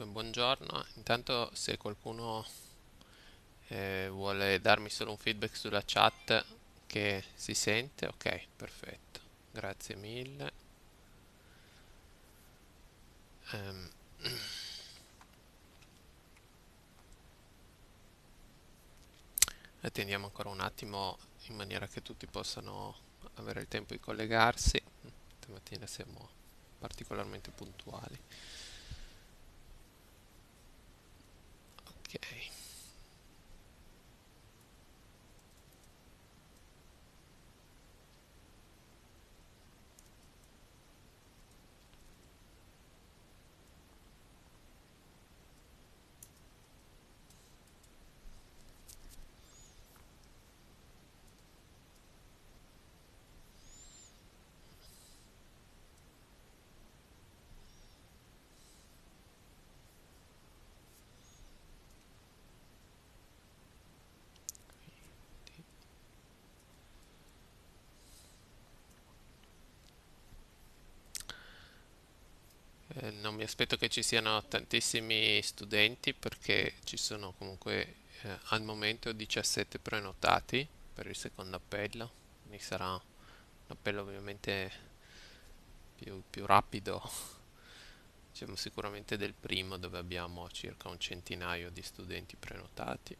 comunque buongiorno intanto se qualcuno eh, vuole darmi solo un feedback sulla chat che si sente ok perfetto grazie mille um. attendiamo ancora un attimo in maniera che tutti possano avere il tempo di collegarsi stamattina siamo particolarmente puntuali non mi aspetto che ci siano tantissimi studenti perché ci sono comunque eh, al momento 17 prenotati per il secondo appello, quindi sarà un appello ovviamente più, più rapido, diciamo sicuramente del primo dove abbiamo circa un centinaio di studenti prenotati.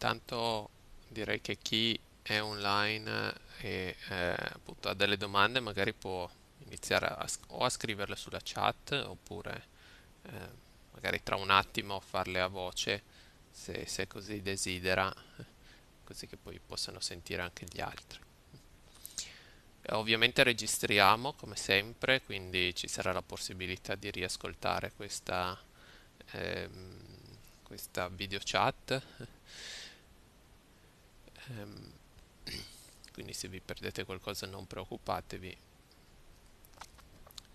intanto direi che chi è online e eh, appunto ha delle domande magari può iniziare a, o a scriverle sulla chat oppure eh, magari tra un attimo farle a voce se, se così desidera così che poi possano sentire anche gli altri ovviamente registriamo come sempre quindi ci sarà la possibilità di riascoltare questa, ehm, questa video chat Ehm, quindi se vi perdete qualcosa non preoccupatevi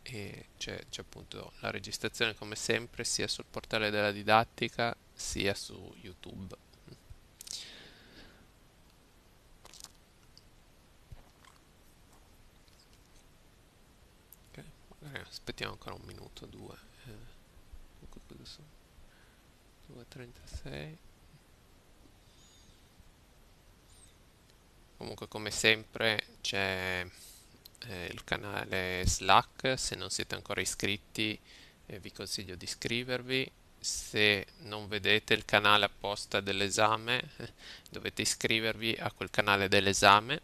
e c'è, appunto la registrazione come sempre sia sul portale della didattica sia su youtube okay, aspettiamo ancora un minuto due eh, 2.36 comunque come sempre c'è eh, il canale Slack, se non siete ancora iscritti eh, vi consiglio di iscrivervi, se non vedete il canale apposta dell'esame dovete iscrivervi a quel canale dell'esame.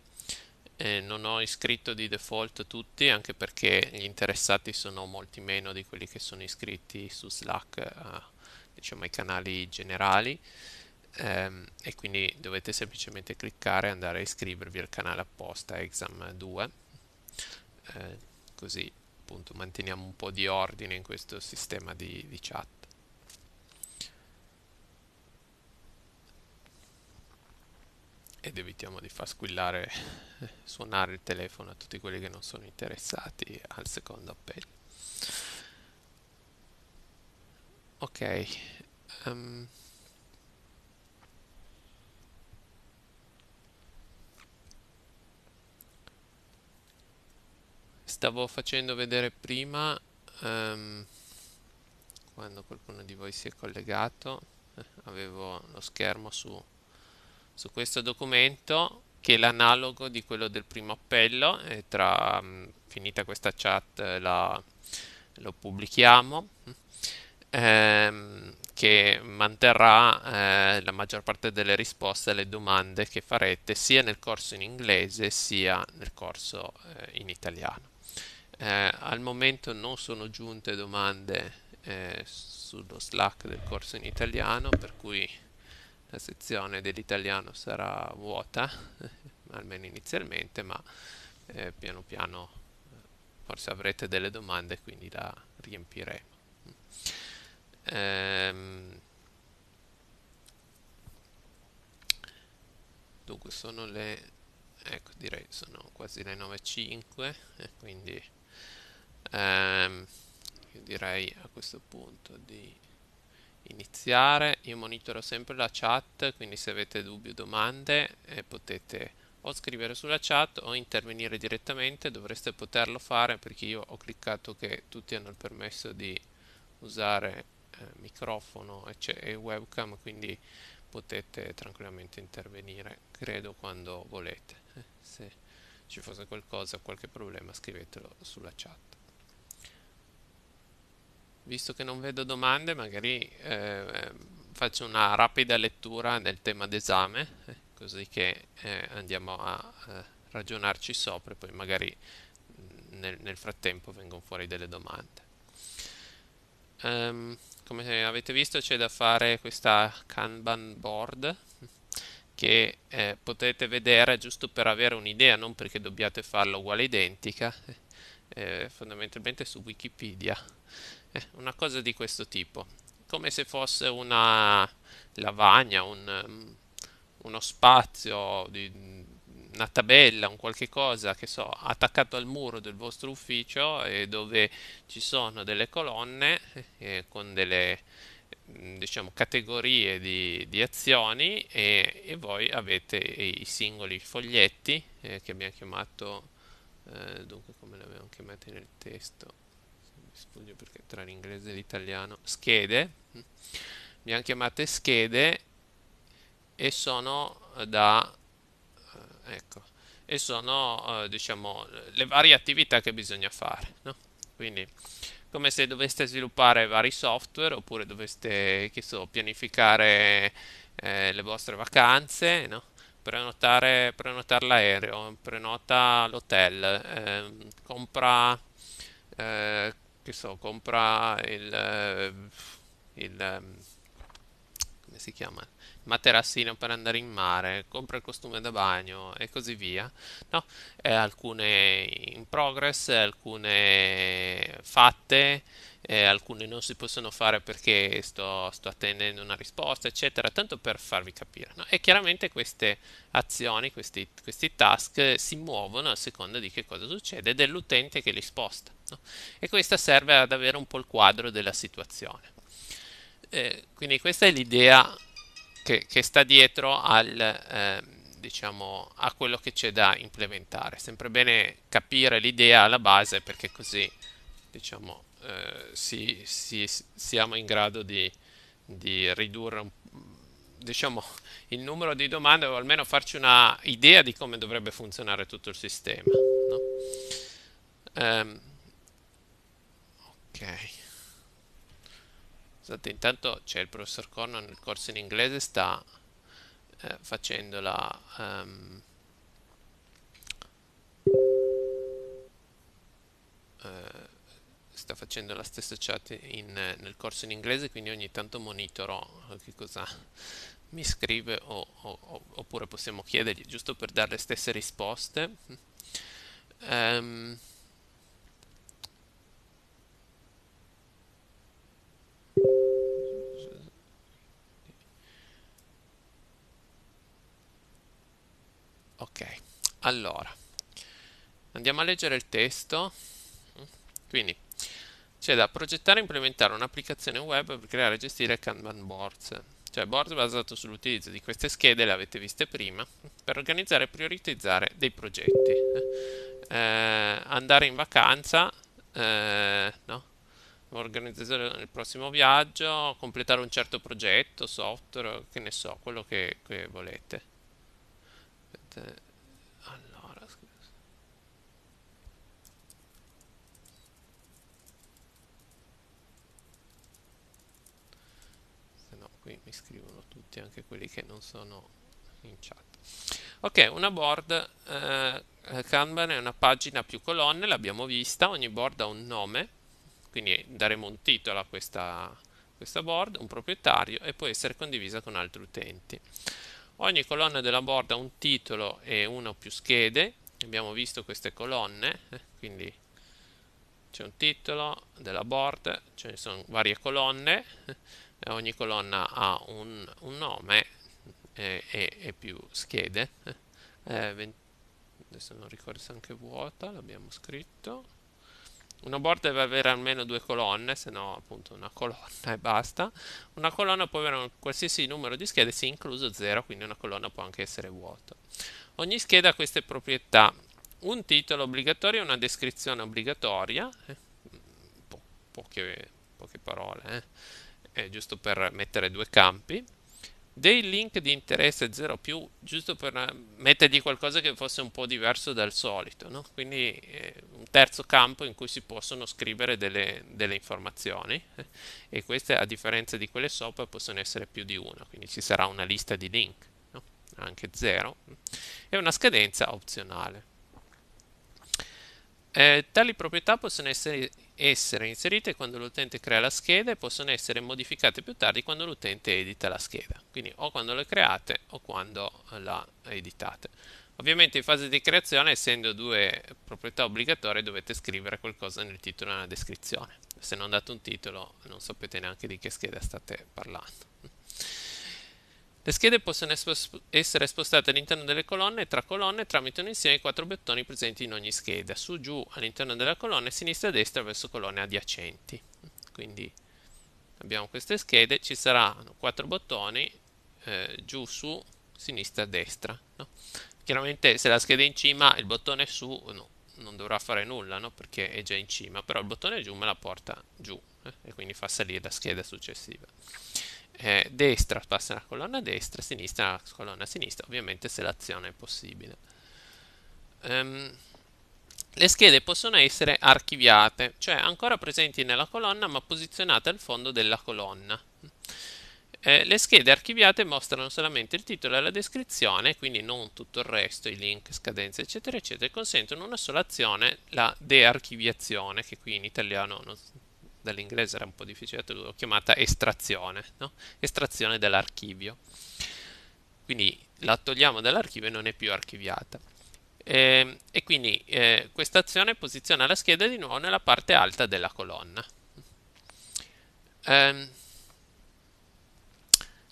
Eh, non ho iscritto di default tutti anche perché gli interessati sono molti meno di quelli che sono iscritti su Slack, a, diciamo ai canali generali ehm, e quindi dovete semplicemente cliccare e andare a iscrivervi al canale apposta Exam 2 eh, così appunto manteniamo un po' di ordine in questo sistema di, di chat ed evitiamo di far squillare, suonare il telefono a tutti quelli che non sono interessati al secondo appello. Ok, um, stavo facendo vedere prima um, quando qualcuno di voi si è collegato eh, avevo lo schermo su, su questo documento che è l'analogo di quello del primo appello e tra um, finita questa chat eh, la, lo pubblichiamo ehm, che manterrà eh, la maggior parte delle risposte alle domande che farete sia nel corso in inglese sia nel corso eh, in italiano eh, al momento non sono giunte domande eh, sullo Slack del corso in italiano, per cui la sezione dell'italiano sarà vuota, almeno inizialmente, ma eh, piano piano eh, forse avrete delle domande, quindi la riempiremo. Ehm, dunque sono le ecco direi sono quasi le 9.05 eh, quindi ehm, io direi a questo punto di iniziare io monitoro sempre la chat quindi se avete dubbi o domande eh, potete o scrivere sulla chat o intervenire direttamente dovreste poterlo fare perché io ho cliccato che tutti hanno il permesso di usare eh, microfono e webcam quindi potete tranquillamente intervenire credo quando volete se ci fosse qualcosa qualche problema scrivetelo sulla chat Visto che non vedo domande, magari eh, faccio una rapida lettura del tema d'esame, eh, così che eh, andiamo a eh, ragionarci sopra e poi magari mm, nel, nel frattempo vengono fuori delle domande. Um, come avete visto c'è da fare questa Kanban board che eh, potete vedere giusto per avere un'idea, non perché dobbiate farla uguale identica, eh, eh, fondamentalmente su Wikipedia. Eh, una cosa di questo tipo, come se fosse una lavagna, un, mm, uno spazio, di, mm, una tabella, un qualche cosa che so, attaccato al muro del vostro ufficio e dove ci sono delle colonne eh, con delle mm, diciamo categorie di, di azioni e, e, voi avete i singoli foglietti eh, che abbiamo chiamato eh, dunque come li abbiamo chiamati nel testo studio perché tra l'inglese e l'italiano schede mi hanno chiamate schede e sono eh, da eh, ecco e sono eh, diciamo le varie attività che bisogna fare no? quindi come se doveste sviluppare vari software oppure doveste che so, pianificare eh, le vostre vacanze no? prenotare, prenotare l'aereo prenota l'hotel eh, compra eh, che so, compra il, eh, il ehm, come si chiama? materassino per andare in mare, compra il costume da bagno e così via. No, eh, alcune in progress, alcune fatte, eh, alcuni non si possono fare perché sto, sto, attendendo una risposta, eccetera, tanto per farvi capire. No? E chiaramente queste azioni, questi, questi, task si muovono a seconda di che cosa succede dell'utente che li sposta. No? E questa serve ad avere un po' il quadro della situazione. Eh, quindi questa è l'idea che, che, sta dietro al, eh, diciamo, a quello che c'è da implementare. Sempre bene capire l'idea alla base perché così diciamo, eh, si, si, siamo in grado di, di ridurre diciamo, il numero di domande o almeno farci una idea di come dovrebbe funzionare tutto il sistema. No? Um, ok. Scusate, esatto, intanto c'è il professor Corno nel corso in inglese, sta eh, facendo la... Um, eh, sta facendo la stessa chat in, nel corso in inglese quindi ogni tanto monitoro che cosa mi scrive o, o, oppure possiamo chiedergli giusto per dare le stesse risposte um, ok allora andiamo a leggere il testo quindi c'è da progettare e implementare un'applicazione web per creare e gestire Kanban Boards, cioè boards basato sull'utilizzo di queste schede, le avete viste prima, per organizzare e prioritizzare dei progetti. Eh, andare in vacanza, eh, no? organizzare il prossimo viaggio, completare un certo progetto, software, che ne so, quello che, che volete. Aspetta. qui mi scrivono tutti, anche quelli che non sono in chat. Ok, una board eh, eh, Kanban è una pagina più colonne, l'abbiamo vista, ogni board ha un nome, quindi daremo un titolo a questa, questa board, un proprietario e può essere condivisa con altri utenti. Ogni colonna della board ha un titolo e una o più schede, abbiamo visto queste colonne, eh, quindi c'è un titolo della board, ce ne sono varie colonne, eh, ogni colonna ha un, un nome e, eh, e, e, più schede eh, 20, adesso non ricordo se anche vuota l'abbiamo scritto una board deve avere almeno due colonne se no appunto una colonna e basta una colonna può avere un qualsiasi numero di schede sì incluso 0 quindi una colonna può anche essere vuota ogni scheda ha queste proprietà un titolo obbligatorio e una descrizione obbligatoria eh, po poche, poche parole eh eh, giusto per mettere due campi, dei link di interesse 0 giusto per eh, mettergli qualcosa che fosse un po' diverso dal solito, no? quindi eh, un terzo campo in cui si possono scrivere delle, delle informazioni eh, e queste a differenza di quelle sopra possono essere più di una, quindi ci sarà una lista di link, no? anche 0, eh, e una scadenza opzionale. Eh, tali proprietà possono essere essere inserite quando l'utente crea la scheda e possono essere modificate più tardi quando l'utente edita la scheda, quindi o quando le create o quando la editate. Ovviamente in fase di creazione, essendo due proprietà obbligatorie, dovete scrivere qualcosa nel titolo e nella descrizione. Se non date un titolo non sapete neanche di che scheda state parlando. Le schede possono essere spostate all'interno delle colonne e tra colonne tramite un insieme di quattro bottoni presenti in ogni scheda, su giù all'interno della colonna e sinistra e destra verso colonne adiacenti. Quindi abbiamo queste schede, ci saranno quattro bottoni eh, giù, su, sinistra, destra. No? Chiaramente se la scheda è in cima il bottone su no, non dovrà fare nulla no? perché è già in cima, però il bottone giù me la porta giù eh, e quindi fa salire la scheda successiva eh, destra passa la colonna destra, sinistra nella colonna sinistra, ovviamente se l'azione è possibile. Um, le schede possono essere archiviate, cioè ancora presenti nella colonna ma posizionate al fondo della colonna. Eh, le schede archiviate mostrano solamente il titolo e la descrizione, quindi non tutto il resto, i link, scadenze, eccetera, eccetera, e consentono una sola azione, la dearchiviazione, che qui in italiano non dall'inglese era un po' difficile, l'ho chiamata estrazione, no? estrazione dell'archivio. Quindi la togliamo dall'archivio e non è più archiviata. E, ehm, e quindi eh, questa azione posiziona la scheda di nuovo nella parte alta della colonna. Ehm,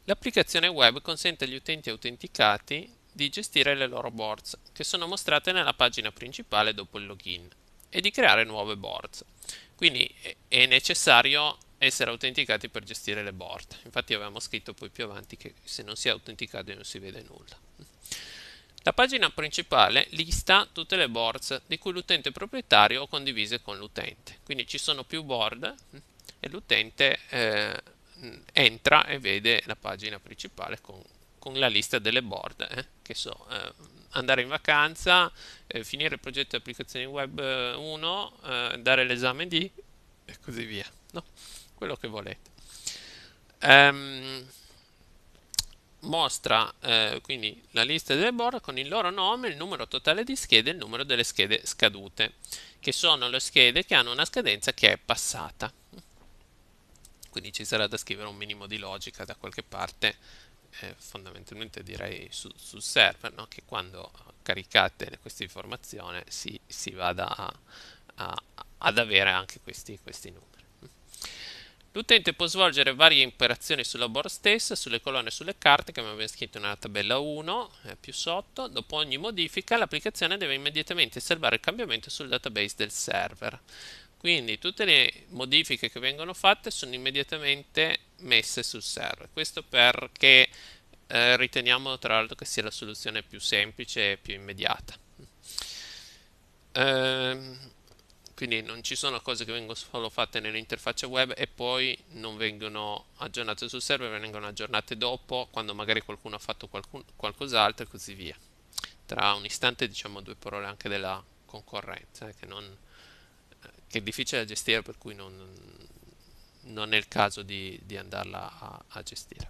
L'applicazione web consente agli utenti autenticati di gestire le loro boards, che sono mostrate nella pagina principale dopo il login, e di creare nuove boards. Quindi è necessario essere autenticati per gestire le board. Infatti avevamo scritto poi più avanti che se non si è autenticati non si vede nulla. La pagina principale lista tutte le boards di cui l'utente è proprietario o condivise con l'utente. Quindi ci sono più board e l'utente eh, entra e vede la pagina principale con, con la lista delle board eh, che so, eh, andare in vacanza, eh, finire il progetto di applicazione web 1, eh, eh, dare l'esame di e così via. No? Quello che volete. Um, mostra eh, quindi la lista delle board con il loro nome, il numero totale di schede e il numero delle schede scadute, che sono le schede che hanno una scadenza che è passata. Quindi ci sarà da scrivere un minimo di logica da qualche parte eh, fondamentalmente direi su, sul server, no? che quando caricate questa informazione si, si vada a, a, ad avere anche questi, questi numeri. L'utente può svolgere varie operazioni sulla board stessa, sulle colonne e sulle carte che abbiamo scritto nella tabella 1 eh, più sotto. Dopo ogni modifica l'applicazione deve immediatamente salvare il cambiamento sul database del server. Quindi tutte le modifiche che vengono fatte sono immediatamente messe sul server. Questo perché eh, riteniamo tra l'altro che sia la soluzione più semplice e più immediata. Ehm, quindi non ci sono cose che vengono solo fatte nell'interfaccia web e poi non vengono aggiornate sul server, vengono aggiornate dopo, quando magari qualcuno ha fatto qualcun, qualcos'altro e così via. Tra un istante diciamo due parole anche della concorrenza, eh, che non che è difficile da gestire per cui non, non è il caso di, di andarla a, a, gestire.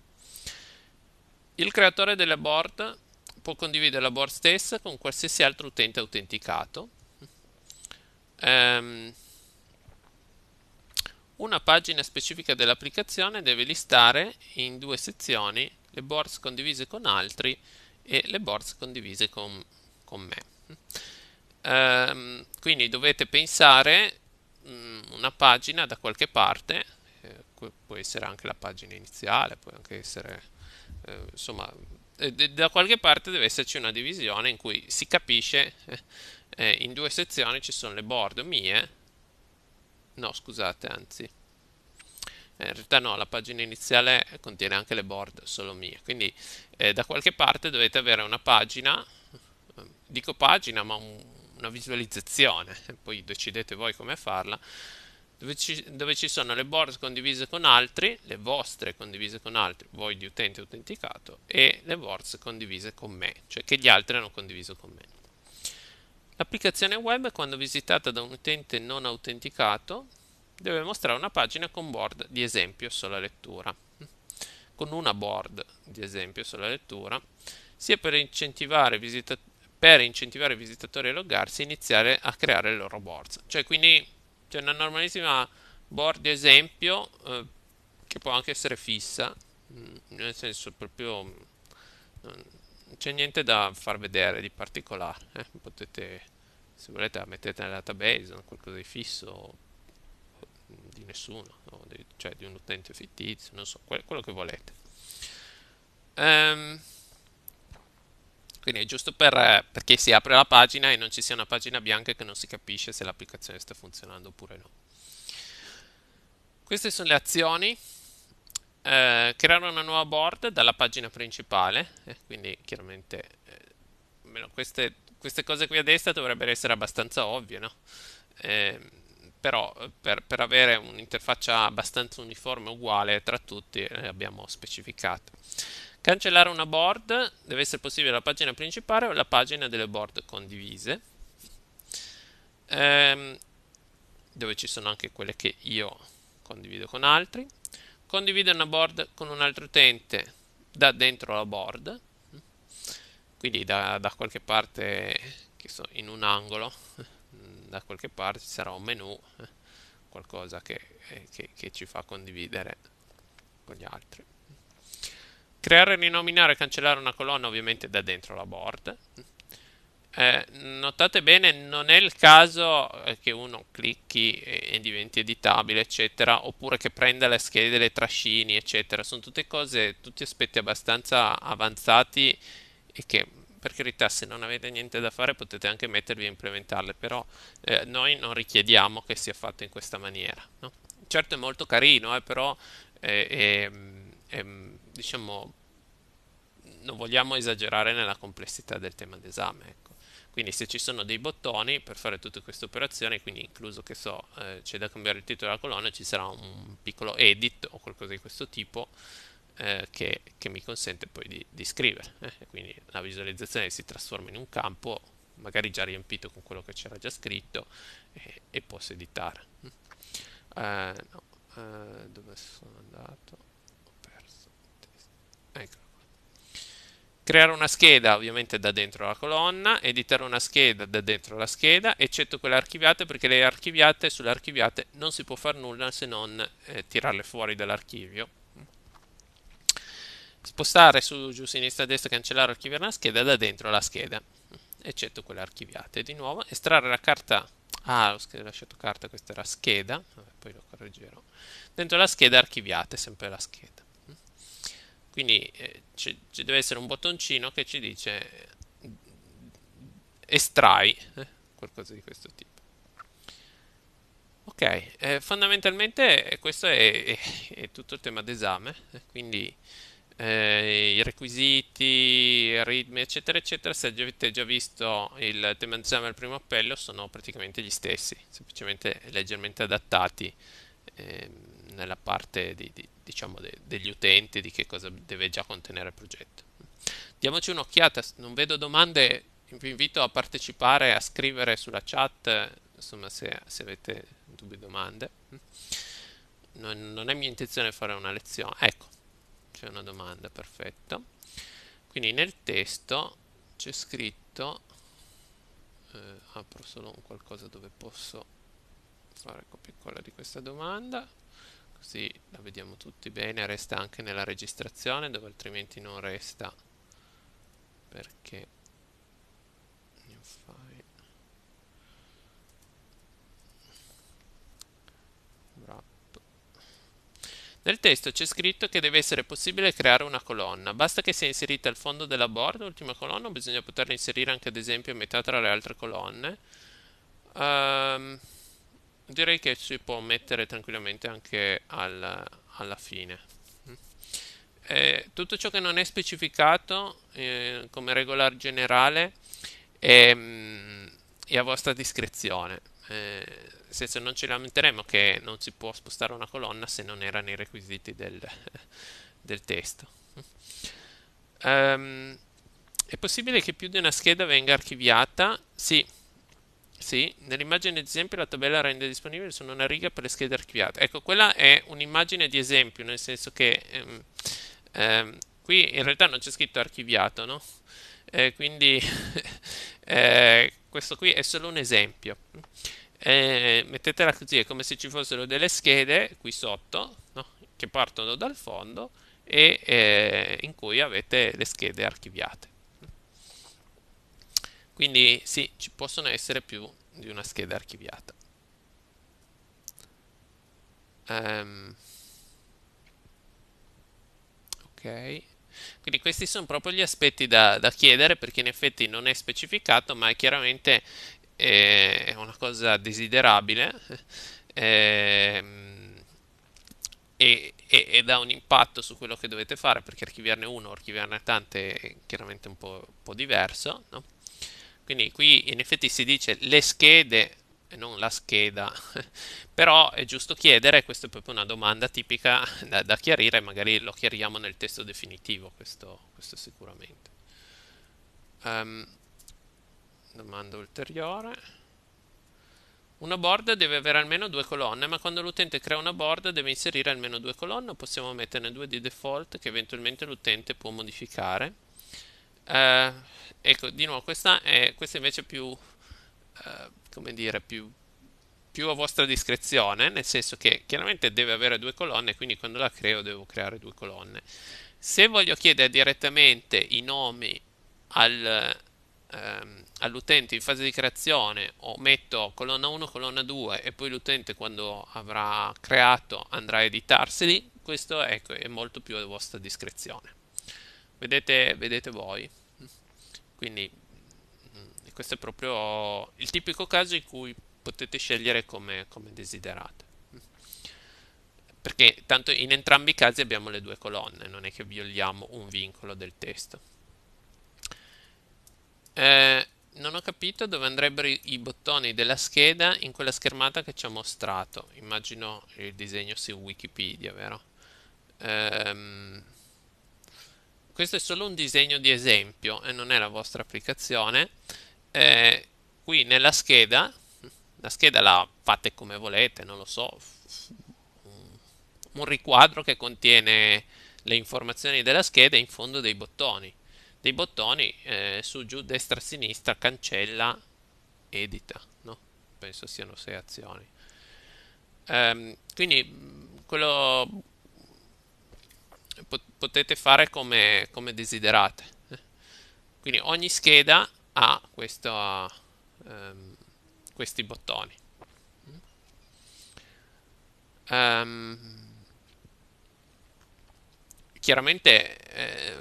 Il creatore della board può condividere la board stessa con qualsiasi altro utente autenticato. Um, una pagina specifica dell'applicazione deve listare in due sezioni le boards condivise con altri e le boards condivise con, con me. Um, quindi dovete pensare Mm, una pagina da qualche parte, eh, può essere anche la pagina iniziale, può anche essere, eh, insomma, eh, da qualche parte deve esserci una divisione in cui si capisce, eh, eh, in due sezioni ci sono le board mie, no scusate, anzi, eh, in realtà no, la pagina iniziale contiene anche le board solo mie, quindi da qualche parte dovete avere una pagina, dico pagina ma un, una visualizzazione, poi decidete voi come farla, dove ci, dove ci, sono le board condivise con altri, le vostre condivise con altri, voi di utente autenticato, e le boards condivise con me, cioè che gli altri hanno condiviso con me. L'applicazione web, quando visitata da un utente non autenticato, deve mostrare una pagina con board di esempio sulla lettura, con una board di esempio sulla lettura, sia per incentivare visitatori per incentivare i visitatori a loggarsi iniziare a creare le loro boards. Cioè, quindi c'è una normalissima board di esempio eh, che può anche essere fissa, mm, nel senso proprio mm, non c'è niente da far vedere di particolare. Eh? Potete, se volete, la mettete nella database, qualcosa di fisso mm, di nessuno, no? di, cioè di un utente fittizio, non so, quello che volete. Um, quindi è giusto per, eh, perché si apre la pagina e non ci sia una pagina bianca che non si capisce se l'applicazione sta funzionando oppure no. Queste sono le azioni. Eh, creare una nuova board dalla pagina principale, eh, quindi chiaramente eh, queste, queste, cose qui a destra dovrebbero essere abbastanza ovvie, no? Ehm, però eh, per, per avere un'interfaccia abbastanza uniforme e uguale tra tutti le eh, abbiamo specificate. Cancellare una board deve essere possibile la pagina principale o la pagina delle board condivise, ehm, dove ci sono anche quelle che io condivido con altri. Condividere una board con un altro utente da dentro la board, quindi da, da qualche parte, che so, in un angolo, da qualche parte ci sarà un menu, eh, qualcosa che, eh, che, che ci fa condividere con gli altri. Creare, rinominare, e cancellare una colonna ovviamente da dentro la board. Eh, notate bene, non è il caso eh, che uno clicchi e diventi editabile, eccetera, oppure che prenda le schede, le trascini, eccetera. Sono tutte cose, tutti aspetti abbastanza avanzati e che per carità se non avete niente da fare potete anche mettervi a implementarle, però eh, noi non richiediamo che sia fatto in questa maniera. No? Certo è molto carino, eh, però è, è, è, diciamo, non vogliamo esagerare nella complessità del tema d'esame. Ecco. Quindi se ci sono dei bottoni per fare tutte queste operazioni, quindi incluso che so, eh, c'è da cambiare il titolo della colonna, ci sarà un piccolo edit o qualcosa di questo tipo eh, che, che, mi consente poi di, di scrivere. Eh. Quindi la visualizzazione si trasforma in un campo, magari già riempito con quello che c'era già scritto, e, e posso editare. Mm. Eh, no. Eh, dove sono andato? Ho perso. il Ecco creare una scheda ovviamente da dentro la colonna, editare una scheda da dentro la scheda, eccetto quelle archiviate perché le archiviate sulle archiviate non si può fare nulla se non eh, tirarle fuori dall'archivio. Spostare su giù sinistra destra cancellare archiviare una scheda da dentro la scheda, eccetto quelle archiviate. Di nuovo estrarre la carta Ah, ho lasciato carta, questa era scheda, poi lo correggerò. Dentro la scheda archiviate sempre la scheda. Quindi eh, ci, deve essere un bottoncino che ci dice eh, estrai, eh, qualcosa di questo tipo. Ok, eh, fondamentalmente eh, questo è, è, è, tutto il tema d'esame, eh, quindi eh, i requisiti, ritmi, eccetera, eccetera, se avete già visto il tema d'esame al primo appello sono praticamente gli stessi, semplicemente leggermente adattati. Ehm, nella parte di, di, diciamo de, degli utenti di che cosa deve già contenere il progetto. Diamoci un'occhiata, non vedo domande, vi invito a partecipare, a scrivere sulla chat, insomma se, se avete dubbi o domande. Non, non, è mia intenzione fare una lezione, ecco, c'è una domanda, perfetto. Quindi nel testo c'è scritto, eh, apro solo un qualcosa dove posso fare copia e colla di questa domanda così la vediamo tutti bene resta anche nella registrazione dove altrimenti non resta perché new file wrap nel testo c'è scritto che deve essere possibile creare una colonna, basta che sia inserita al fondo della board, l'ultima colonna, bisogna poterla inserire anche ad esempio a metà tra le altre colonne. Um, direi che si può mettere tranquillamente anche al, alla fine. Mm. Eh, tutto ciò che non è specificato eh, come regola generale è, mm, è, a vostra discrezione. Eh, senso non ci lamenteremo che non si può spostare una colonna se non era nei requisiti del, del testo. Um, è possibile che più di una scheda venga archiviata? Sì, sì, nell'immagine di esempio la tabella rende disponibile solo una riga per le schede archiviate. Ecco, quella è un'immagine di esempio, nel senso che ehm, ehm, qui in realtà non c'è scritto archiviato, no? Eh, quindi eh, questo qui è solo un esempio. Eh, mettetela così, è come se ci fossero delle schede qui sotto, no? che partono dal fondo e eh, in cui avete le schede archiviate. Quindi sì, ci possono essere più di una scheda archiviata. Um, ok, quindi questi sono proprio gli aspetti da, da, chiedere perché in effetti non è specificato, ma è chiaramente eh, una cosa desiderabile eh, e, e, ed ha un impatto su quello che dovete fare perché archiviarne uno o archiviarne tante è chiaramente un po', un po diverso. No? Quindi qui in effetti si dice le schede e non la scheda, però è giusto chiedere, questa è proprio una domanda tipica da, da chiarire, magari lo chiariamo nel testo definitivo, questo, questo sicuramente. Um, domanda ulteriore. Una board deve avere almeno due colonne, ma quando l'utente crea una board deve inserire almeno due colonne, possiamo metterne due di default che eventualmente l'utente può modificare eh, ecco di nuovo questa è questa invece è più eh, come dire più, più a vostra discrezione nel senso che chiaramente deve avere due colonne quindi quando la creo devo creare due colonne se voglio chiedere direttamente i nomi al, ehm, all'utente in fase di creazione o metto colonna 1, colonna 2 e poi l'utente quando avrà creato andrà a editarseli, questo ecco, è molto più a vostra discrezione vedete, vedete voi quindi mm, questo è proprio il tipico caso in cui potete scegliere come, come desiderate perché tanto in entrambi i casi abbiamo le due colonne non è che violiamo un vincolo del testo eh, non ho capito dove andrebbero i, i, bottoni della scheda in quella schermata che ci ha mostrato immagino il disegno su wikipedia vero ehm questo è solo un disegno di esempio e non è la vostra applicazione. Eh, qui nella scheda, la scheda la fate come volete, non lo so, un riquadro che contiene le informazioni della scheda e in fondo dei bottoni. Dei bottoni eh, su, giù, destra, sinistra, cancella, edita, no? Penso siano sei azioni. Um, quindi quello potete fare come, come desiderate. Eh. Quindi ogni scheda ha questo, um, questi bottoni. Um, chiaramente eh,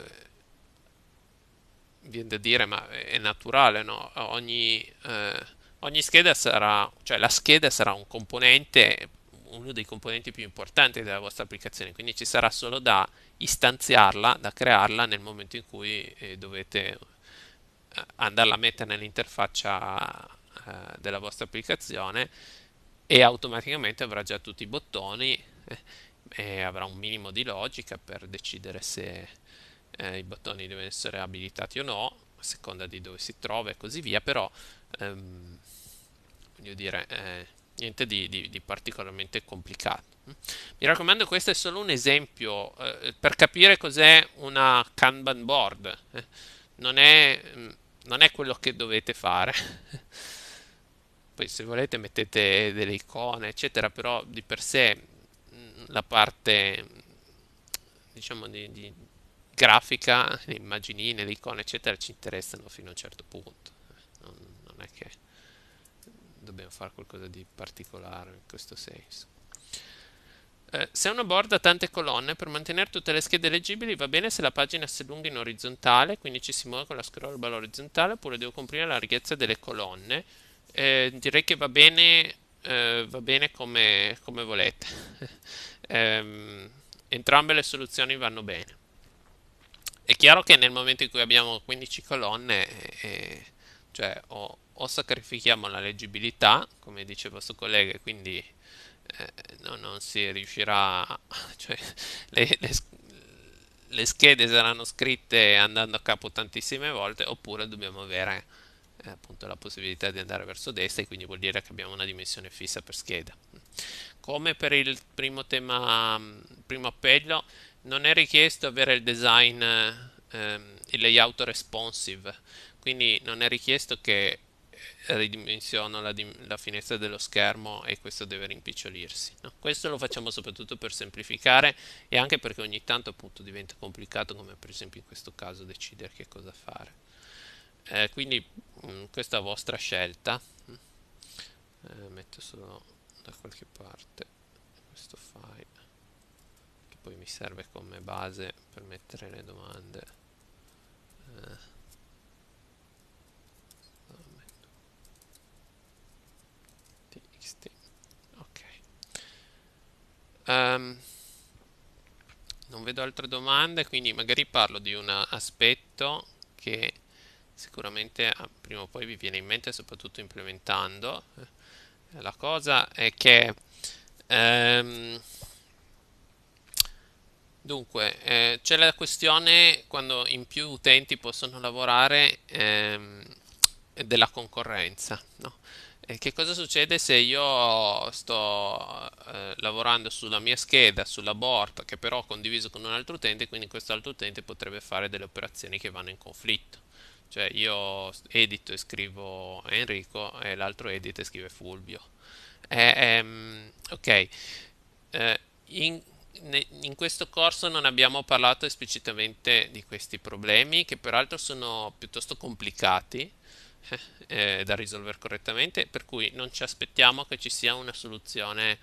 viene da dire, ma è naturale, no? Ogni, eh, ogni scheda sarà, cioè la scheda sarà un componente uno dei componenti più importanti della vostra applicazione, quindi ci sarà solo da istanziarla, da crearla nel momento in cui eh, dovete eh, andarla a mettere nell'interfaccia eh, della vostra applicazione e automaticamente avrà già tutti i bottoni eh, e avrà un minimo di logica per decidere se eh, i bottoni devono essere abilitati o no, a seconda di dove si trova e così via, però ehm, voglio dire eh, niente di, di, di, particolarmente complicato. Mi raccomando, questo è solo un esempio eh, per capire cos'è una Kanban board. Eh, non, è, mm, non, è, quello che dovete fare. Poi se volete mettete delle icone, eccetera, però di per sé mm, la parte diciamo di, di grafica, le immaginine, le icone, eccetera, ci interessano fino a un certo punto. non, non è che dobbiamo fare qualcosa di particolare in questo senso. Eh, se una board ha tante colonne, per mantenere tutte le schede leggibili va bene se la pagina si allunga in orizzontale, quindi ci si muove con la scroll bar orizzontale, oppure devo comprire la larghezza delle colonne. Eh, direi che va bene, eh, va bene come, come volete. Ehm, entrambe le soluzioni vanno bene. È chiaro che nel momento in cui abbiamo 15 colonne, eh, eh, cioè ho o sacrifichiamo la leggibilità, come dice il vostro collega, e quindi eh, no, non si riuscirà, cioè le, le, le, schede saranno scritte andando a capo tantissime volte, oppure dobbiamo avere eh, appunto la possibilità di andare verso destra e quindi vuol dire che abbiamo una dimensione fissa per scheda. Come per il primo tema, primo appello, non è richiesto avere il design, ehm, il layout responsive, quindi non è richiesto che ridimensiono la, la, finestra dello schermo e questo deve rimpicciolirsi. No? Questo lo facciamo soprattutto per semplificare e anche perché ogni tanto appunto diventa complicato come per esempio in questo caso decidere che cosa fare. Eh, quindi mh, mm, questa vostra scelta. Mm, eh, metto solo da qualche parte questo file che poi mi serve come base per mettere le domande. Eh. esiste. Ok. Um, non vedo altre domande, quindi magari parlo di un aspetto che sicuramente ah, prima o poi vi viene in mente, soprattutto implementando. Eh, la cosa è che... Um, Dunque, eh, c'è la questione quando in più utenti possono lavorare ehm, della concorrenza, no? che cosa succede se io sto eh, lavorando sulla mia scheda, sulla board, che però ho condiviso con un altro utente, quindi questo altro utente potrebbe fare delle operazioni che vanno in conflitto. Cioè io edito e scrivo Enrico e l'altro edita e scrive Fulvio. Eh, ehm, ok, eh, in, in questo corso non abbiamo parlato esplicitamente di questi problemi, che peraltro sono piuttosto complicati eh, da risolvere correttamente, per cui non ci aspettiamo che ci sia una soluzione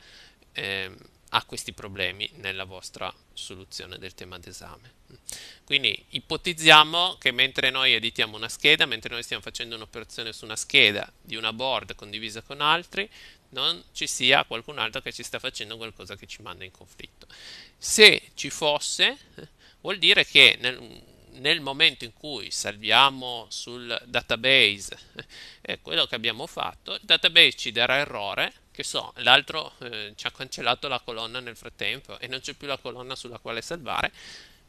eh, a questi problemi nella vostra soluzione del tema d'esame. Quindi ipotizziamo che mentre noi editiamo una scheda, mentre noi stiamo facendo un'operazione su una scheda di una board condivisa con altri, non ci sia qualcun altro che ci sta facendo qualcosa che ci manda in conflitto. Se ci fosse, vuol dire che nel, nel momento in cui salviamo sul database eh, quello che abbiamo fatto, il database ci darà errore, che so, l'altro eh, ci ha cancellato la colonna nel frattempo e non c'è più la colonna sulla quale salvare,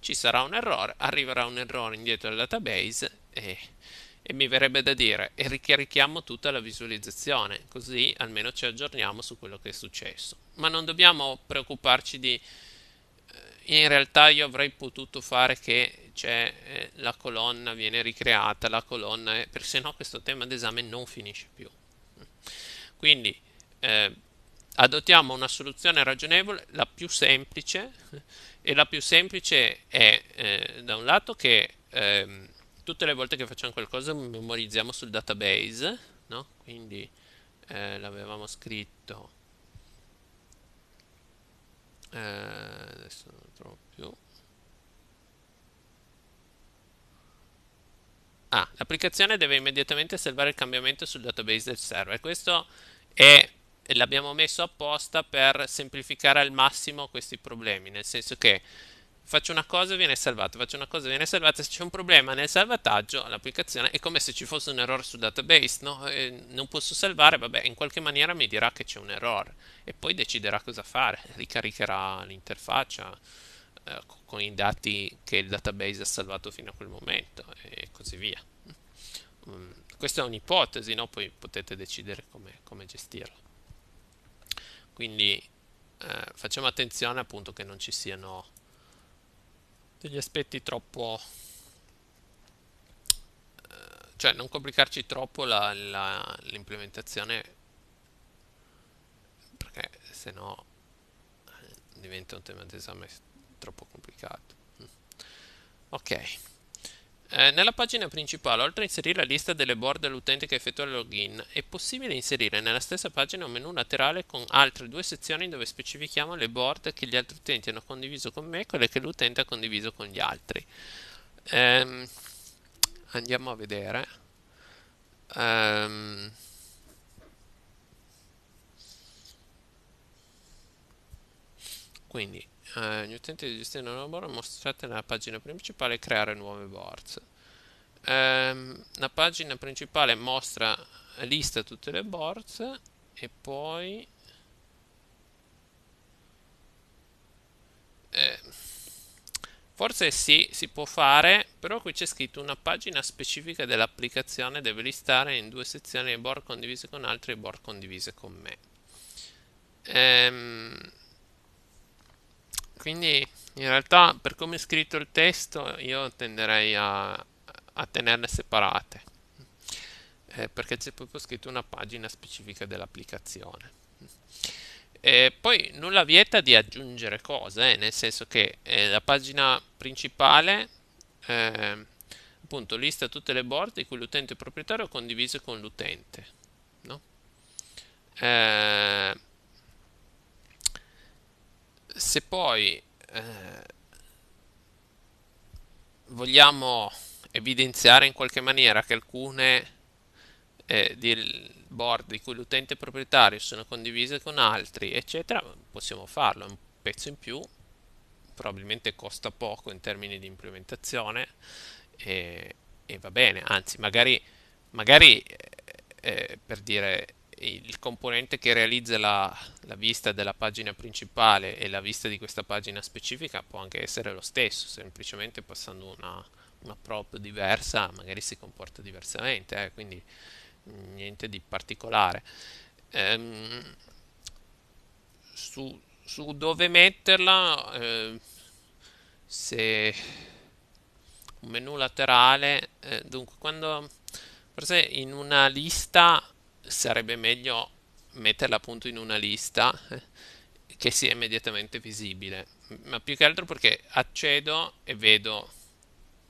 ci sarà un errore, arriverà un errore indietro al database e, e mi verrebbe da dire e richiarichiamo tutta la visualizzazione, così almeno ci aggiorniamo su quello che è successo. Ma non dobbiamo preoccuparci di eh, in realtà io avrei potuto fare che eh, la colonna viene ricreata, la colonna è, perché se no questo tema d'esame non finisce più. Quindi eh, adottiamo una soluzione ragionevole, la più semplice, e la più semplice è eh, da un lato che ehm, tutte le volte che facciamo qualcosa memorizziamo sul database, no? quindi eh, l'avevamo scritto. Eh, adesso non lo trovo più A. Ah, l'applicazione deve immediatamente salvare il cambiamento sul database del server. Questo è l'abbiamo messo apposta per semplificare al massimo questi problemi, nel senso che faccio una cosa e viene salvata, faccio una cosa e viene salvata, se c'è un problema nel salvataggio l'applicazione è come se ci fosse un errore sul database, no? non posso salvare, vabbè, in qualche maniera mi dirà che c'è un errore e poi deciderà cosa fare, ricaricherà l'interfaccia eh, con i dati che il database ha salvato fino a quel momento e così via. Um, questa è un'ipotesi, no? poi potete decidere come, come gestirla. Quindi eh, facciamo attenzione appunto che non ci siano degli aspetti troppo eh, cioè non complicarci troppo l'implementazione perché se no eh, diventa un tema di esame troppo complicato. Mm. Ok. Eh, nella pagina principale, oltre a inserire la lista delle board dell'utente che effettua il login, è possibile inserire nella stessa pagina un menu laterale con altre due sezioni dove specifichiamo le board che gli altri utenti hanno condiviso con me e quelle che l'utente ha condiviso con gli altri. Um, andiamo a vedere. Um, quindi eh, gli utenti di gestione una board mostrate nella pagina principale creare nuove boards. Ehm, la pagina principale mostra eh, lista tutte le boards e poi eh, forse sì, si può fare, però qui c'è scritto una pagina specifica dell'applicazione deve listare in due sezioni le board condivise con altri e board condivise con me. Ehm, quindi in realtà per come è scritto il testo io tenderei a, a tenerle separate eh, perché c'è proprio scritto una pagina specifica dell'applicazione e poi nulla vieta di aggiungere cose eh, nel senso che eh, la pagina principale ehm, appunto lista tutte le board di cui l'utente proprietario condiviso con l'utente no? Eh, se poi eh, vogliamo evidenziare in qualche maniera che alcune eh, board di cui l'utente proprietario sono condivise con altri, eccetera, possiamo farlo, è un pezzo in più, probabilmente costa poco in termini di implementazione e, e va bene, anzi magari, magari eh, per dire il componente che realizza la, la, vista della pagina principale e la vista di questa pagina specifica può anche essere lo stesso, semplicemente passando una, una prop diversa magari si comporta diversamente, eh, quindi mm, niente di particolare. Ehm, su, su, dove metterla, eh, se un menu laterale, eh, dunque quando forse in una lista sarebbe meglio metterla appunto in una lista eh, che sia immediatamente visibile, ma più che altro perché accedo e vedo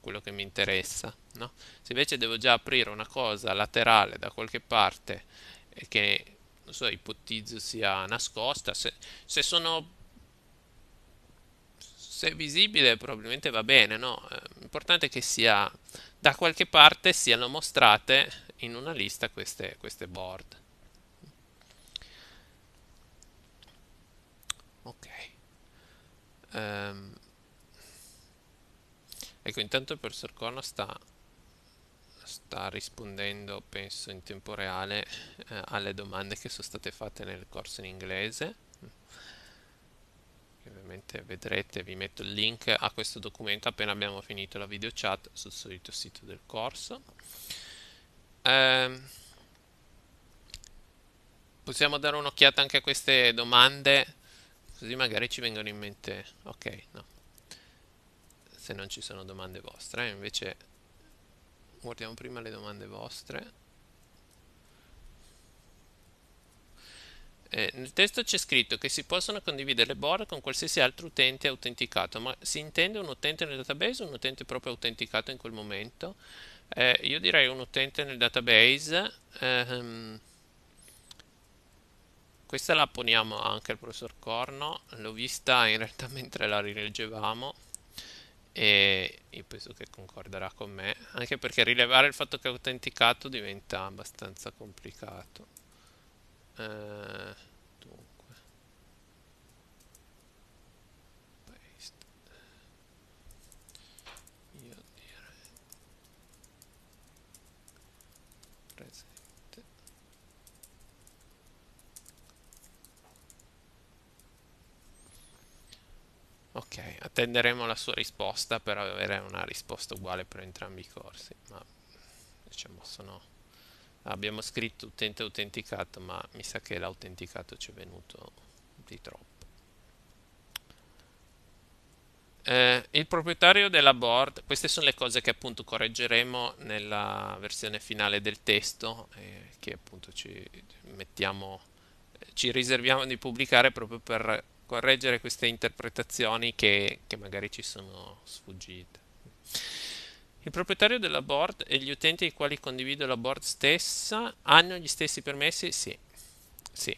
quello che mi interessa. No? Se invece devo già aprire una cosa laterale da qualche parte eh, che non so, ipotizzo sia nascosta, se, se sono se è visibile probabilmente va bene, no? Eh, l'importante è che sia da qualche parte siano mostrate in una lista queste, queste board. Ok. Um, ecco, intanto il professor Corno sta, sta rispondendo, penso in tempo reale, eh, alle domande che sono state fatte nel corso in inglese. Che ovviamente vedrete, vi metto il link a questo documento appena abbiamo finito la video chat sul solito sito del corso. Eh, possiamo dare un'occhiata anche a queste domande, così magari ci vengono in mente... Ok, no. Se non ci sono domande vostre, invece guardiamo prima le domande vostre. Eh, nel testo c'è scritto che si possono condividere le board con qualsiasi altro utente autenticato, ma si intende un utente nel database o un utente proprio autenticato in quel momento? Eh, io direi un utente nel database. Ehm, questa la poniamo anche al professor Corno, l'ho vista in realtà mentre la rileggevamo e io penso che concorderà con me, anche perché rilevare il fatto che è autenticato diventa abbastanza complicato. Ehm, Ok, attenderemo la sua risposta per avere una risposta uguale per entrambi i corsi, ma diciamo sono... Abbiamo scritto utente autenticato, ma mi sa che l'autenticato ci è venuto di troppo. Eh, il proprietario della board, queste sono le cose che appunto correggeremo nella versione finale del testo, eh, che appunto ci mettiamo, ci riserviamo di pubblicare proprio per correggere queste interpretazioni che, che magari ci sono sfuggite. Il proprietario della board e gli utenti ai quali condivido la board stessa hanno gli stessi permessi? Sì, sì.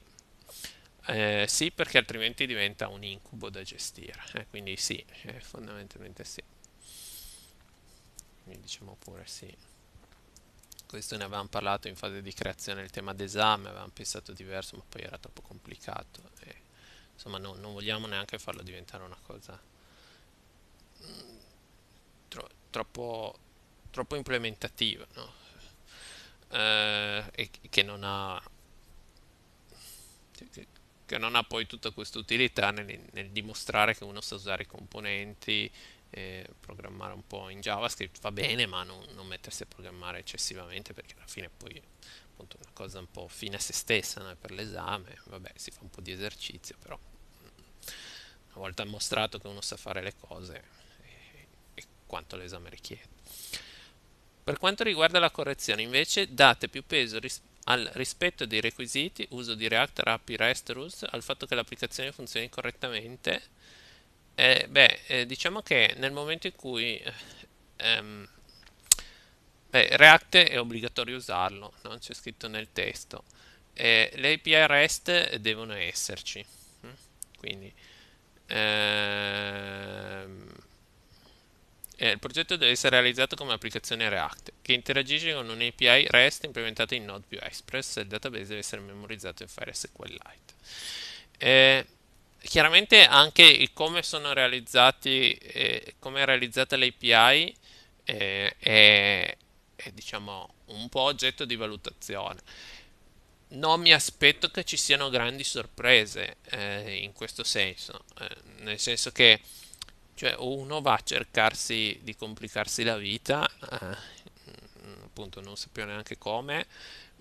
Eh, sì, perché altrimenti diventa un incubo da gestire. Eh, quindi sì, eh, fondamentalmente sì. Quindi diciamo pure sì. Questo ne avevamo parlato in fase di creazione del tema d'esame, avevamo pensato diverso, ma poi era troppo complicato. Eh insomma no, non vogliamo neanche farlo diventare una cosa mm, tro, troppo, troppo, implementativa no? eh, e che non ha che non ha poi tutta questa utilità nel, nel dimostrare che uno sa usare i componenti eh, programmare un po' in JavaScript va bene, ma non, non, mettersi a programmare eccessivamente perché alla fine poi appunto una cosa un po' fine a se stessa no? per l'esame, vabbè si fa un po' di esercizio, però una volta mostrato che uno sa fare le cose e, e quanto l'esame richiede. Per quanto riguarda la correzione, invece, date più peso ris al rispetto dei requisiti, uso di React, Rappi, REST, RUS, al fatto che l'applicazione funzioni correttamente eh, beh, eh, diciamo che nel momento in cui ehm, beh, React è obbligatorio usarlo, non c'è scritto nel testo. Eh, le API REST devono esserci, hm? quindi ehm, eh, il progetto deve essere realizzato come applicazione React che interagisce con un'API REST implementata in Node.js Express il database deve essere memorizzato in file SQLite chiaramente anche il come sono realizzati, eh, come è realizzata l'API eh, è, è diciamo un po' oggetto di valutazione. Non mi aspetto che ci siano grandi sorprese eh, in questo senso, eh, nel senso che cioè, uno va a cercarsi di complicarsi la vita, eh, appunto non sappiamo neanche come,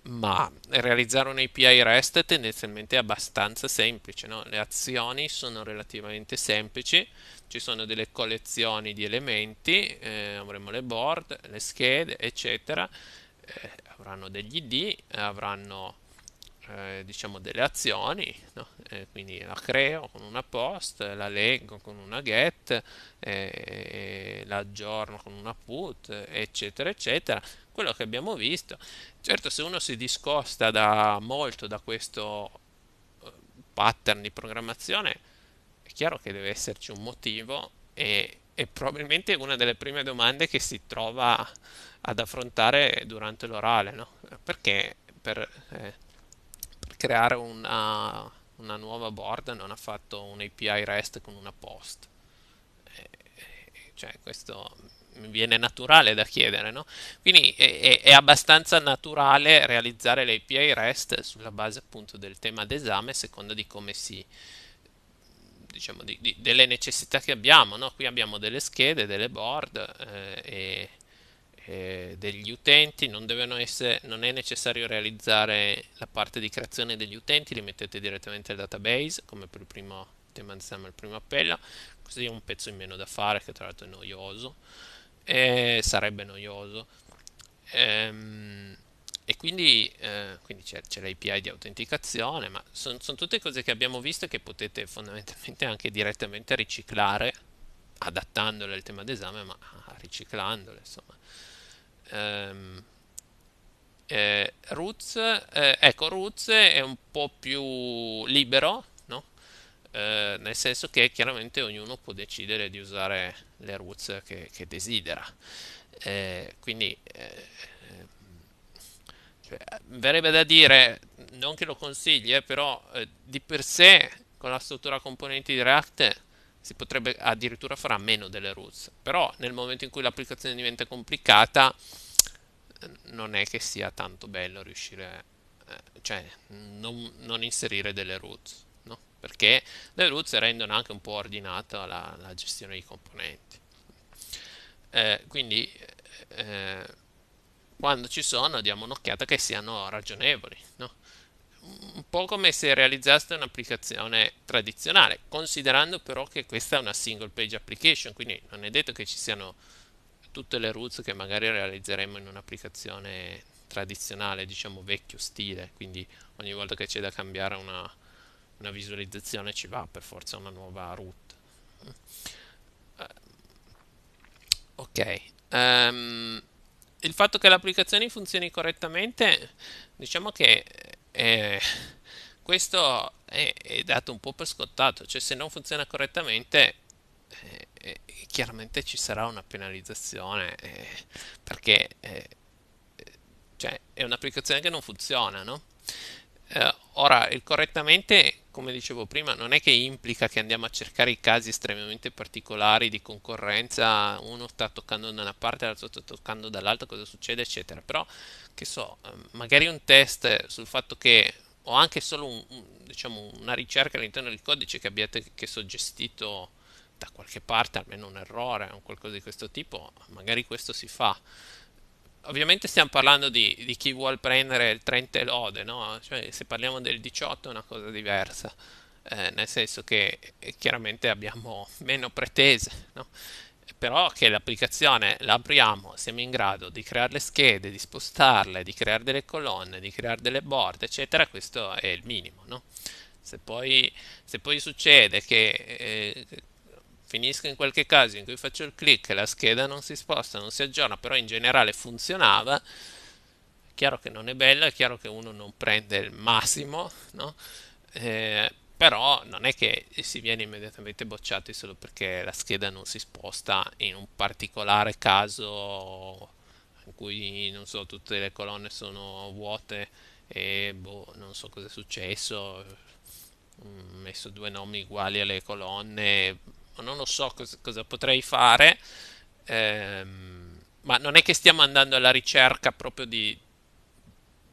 ma realizzare un API REST è tendenzialmente abbastanza semplice, no? le azioni sono relativamente semplici, ci sono delle collezioni di elementi, eh, avremo le board, le schede, eccetera, eh, avranno degli ID, avranno eh, diciamo delle azioni, no? Eh, quindi la creo con una post, la leggo con una get, eh, eh, la aggiorno con una put, eccetera, eccetera quello che abbiamo visto. Certo, se uno si discosta da molto da questo eh, pattern di programmazione, è chiaro che deve esserci un motivo e, e probabilmente una delle prime domande che si trova ad affrontare durante l'orale, no? Perché per, eh, per creare una, una nuova board non ha fatto un API REST con una post. Eh, eh, cioè questo viene naturale da chiedere, no? Quindi è, è, abbastanza naturale realizzare le API REST sulla base appunto del tema d'esame, a seconda di come si diciamo di, di, delle necessità che abbiamo, no? Qui abbiamo delle schede, delle board eh, e degli utenti, non, essere, non, è necessario realizzare la parte di creazione degli utenti, li mettete direttamente al database come per il primo tema insieme al primo appello, così è un pezzo in meno da fare che tra l'altro è noioso e sarebbe noioso. Ehm, e quindi, eh, quindi c'è, c'è, l'API di autenticazione, ma sono son tutte cose che abbiamo visto e che potete fondamentalmente anche direttamente riciclare, adattandole al tema d'esame, ma riciclandole, insomma. Ehm, eh, Roots, eh, ecco, Roots è un po' più libero eh, nel senso che chiaramente ognuno può decidere di usare le roots che, che desidera. Eh, quindi eh, cioè, verrebbe da dire, non che lo consigli, eh, però eh, di per sé con la struttura componenti di React si potrebbe addirittura fare a meno delle roots, però nel momento in cui l'applicazione diventa complicata non è che sia tanto bello riuscire, cioè non, non inserire delle roots perché le roots rendono anche un po' ordinata la, la gestione dei componenti. Eh, quindi eh, quando ci sono diamo un'occhiata che siano ragionevoli, no? un po' come se realizzaste un'applicazione tradizionale, considerando però che questa è una single page application, quindi non è detto che ci siano tutte le roots che magari realizzeremo in un'applicazione tradizionale, diciamo vecchio stile, quindi ogni volta che c'è da cambiare una, una visualizzazione ci va per forza una nuova root eh, ok um, il fatto che l'applicazione funzioni correttamente diciamo che eh, questo è, è, dato un po' per scontato cioè se non funziona correttamente eh, eh, chiaramente ci sarà una penalizzazione eh, perché eh, cioè, è un'applicazione che non funziona no? ora il correttamente come dicevo prima, non è che implica che andiamo a cercare i casi estremamente particolari di concorrenza, uno sta toccando da una parte, l'altro sta toccando dall'altra, cosa succede, eccetera. Però, che so, ehm, magari un test sul fatto che o anche solo un, un, diciamo, una ricerca all'interno del codice che abbiate che so gestito da qualche parte, almeno un errore o qualcosa di questo tipo, magari questo si fa ovviamente stiamo parlando di, di, chi vuol prendere il 30 lode, no? Cioè, se parliamo del 18 è una cosa diversa, eh, nel senso che eh, chiaramente abbiamo meno pretese, no? però che l'applicazione la apriamo, siamo in grado di creare le schede, di spostarle, di creare delle colonne, di creare delle board, eccetera, questo è il minimo. No? Se, poi, se, poi, succede che eh, finisco in qualche caso in cui faccio il click e la scheda non si sposta, non si aggiorna, però in generale funzionava. È chiaro che non è bello, è chiaro che uno non prende il massimo, no? Eh, però non è che si viene immediatamente bocciati solo perché la scheda non si sposta in un particolare caso in cui non so, tutte le colonne sono vuote e boh, non so cosa è successo, ho mm, messo due nomi uguali alle colonne, non lo so cosa, cosa potrei fare, ehm, ma non è che stiamo andando alla ricerca proprio di,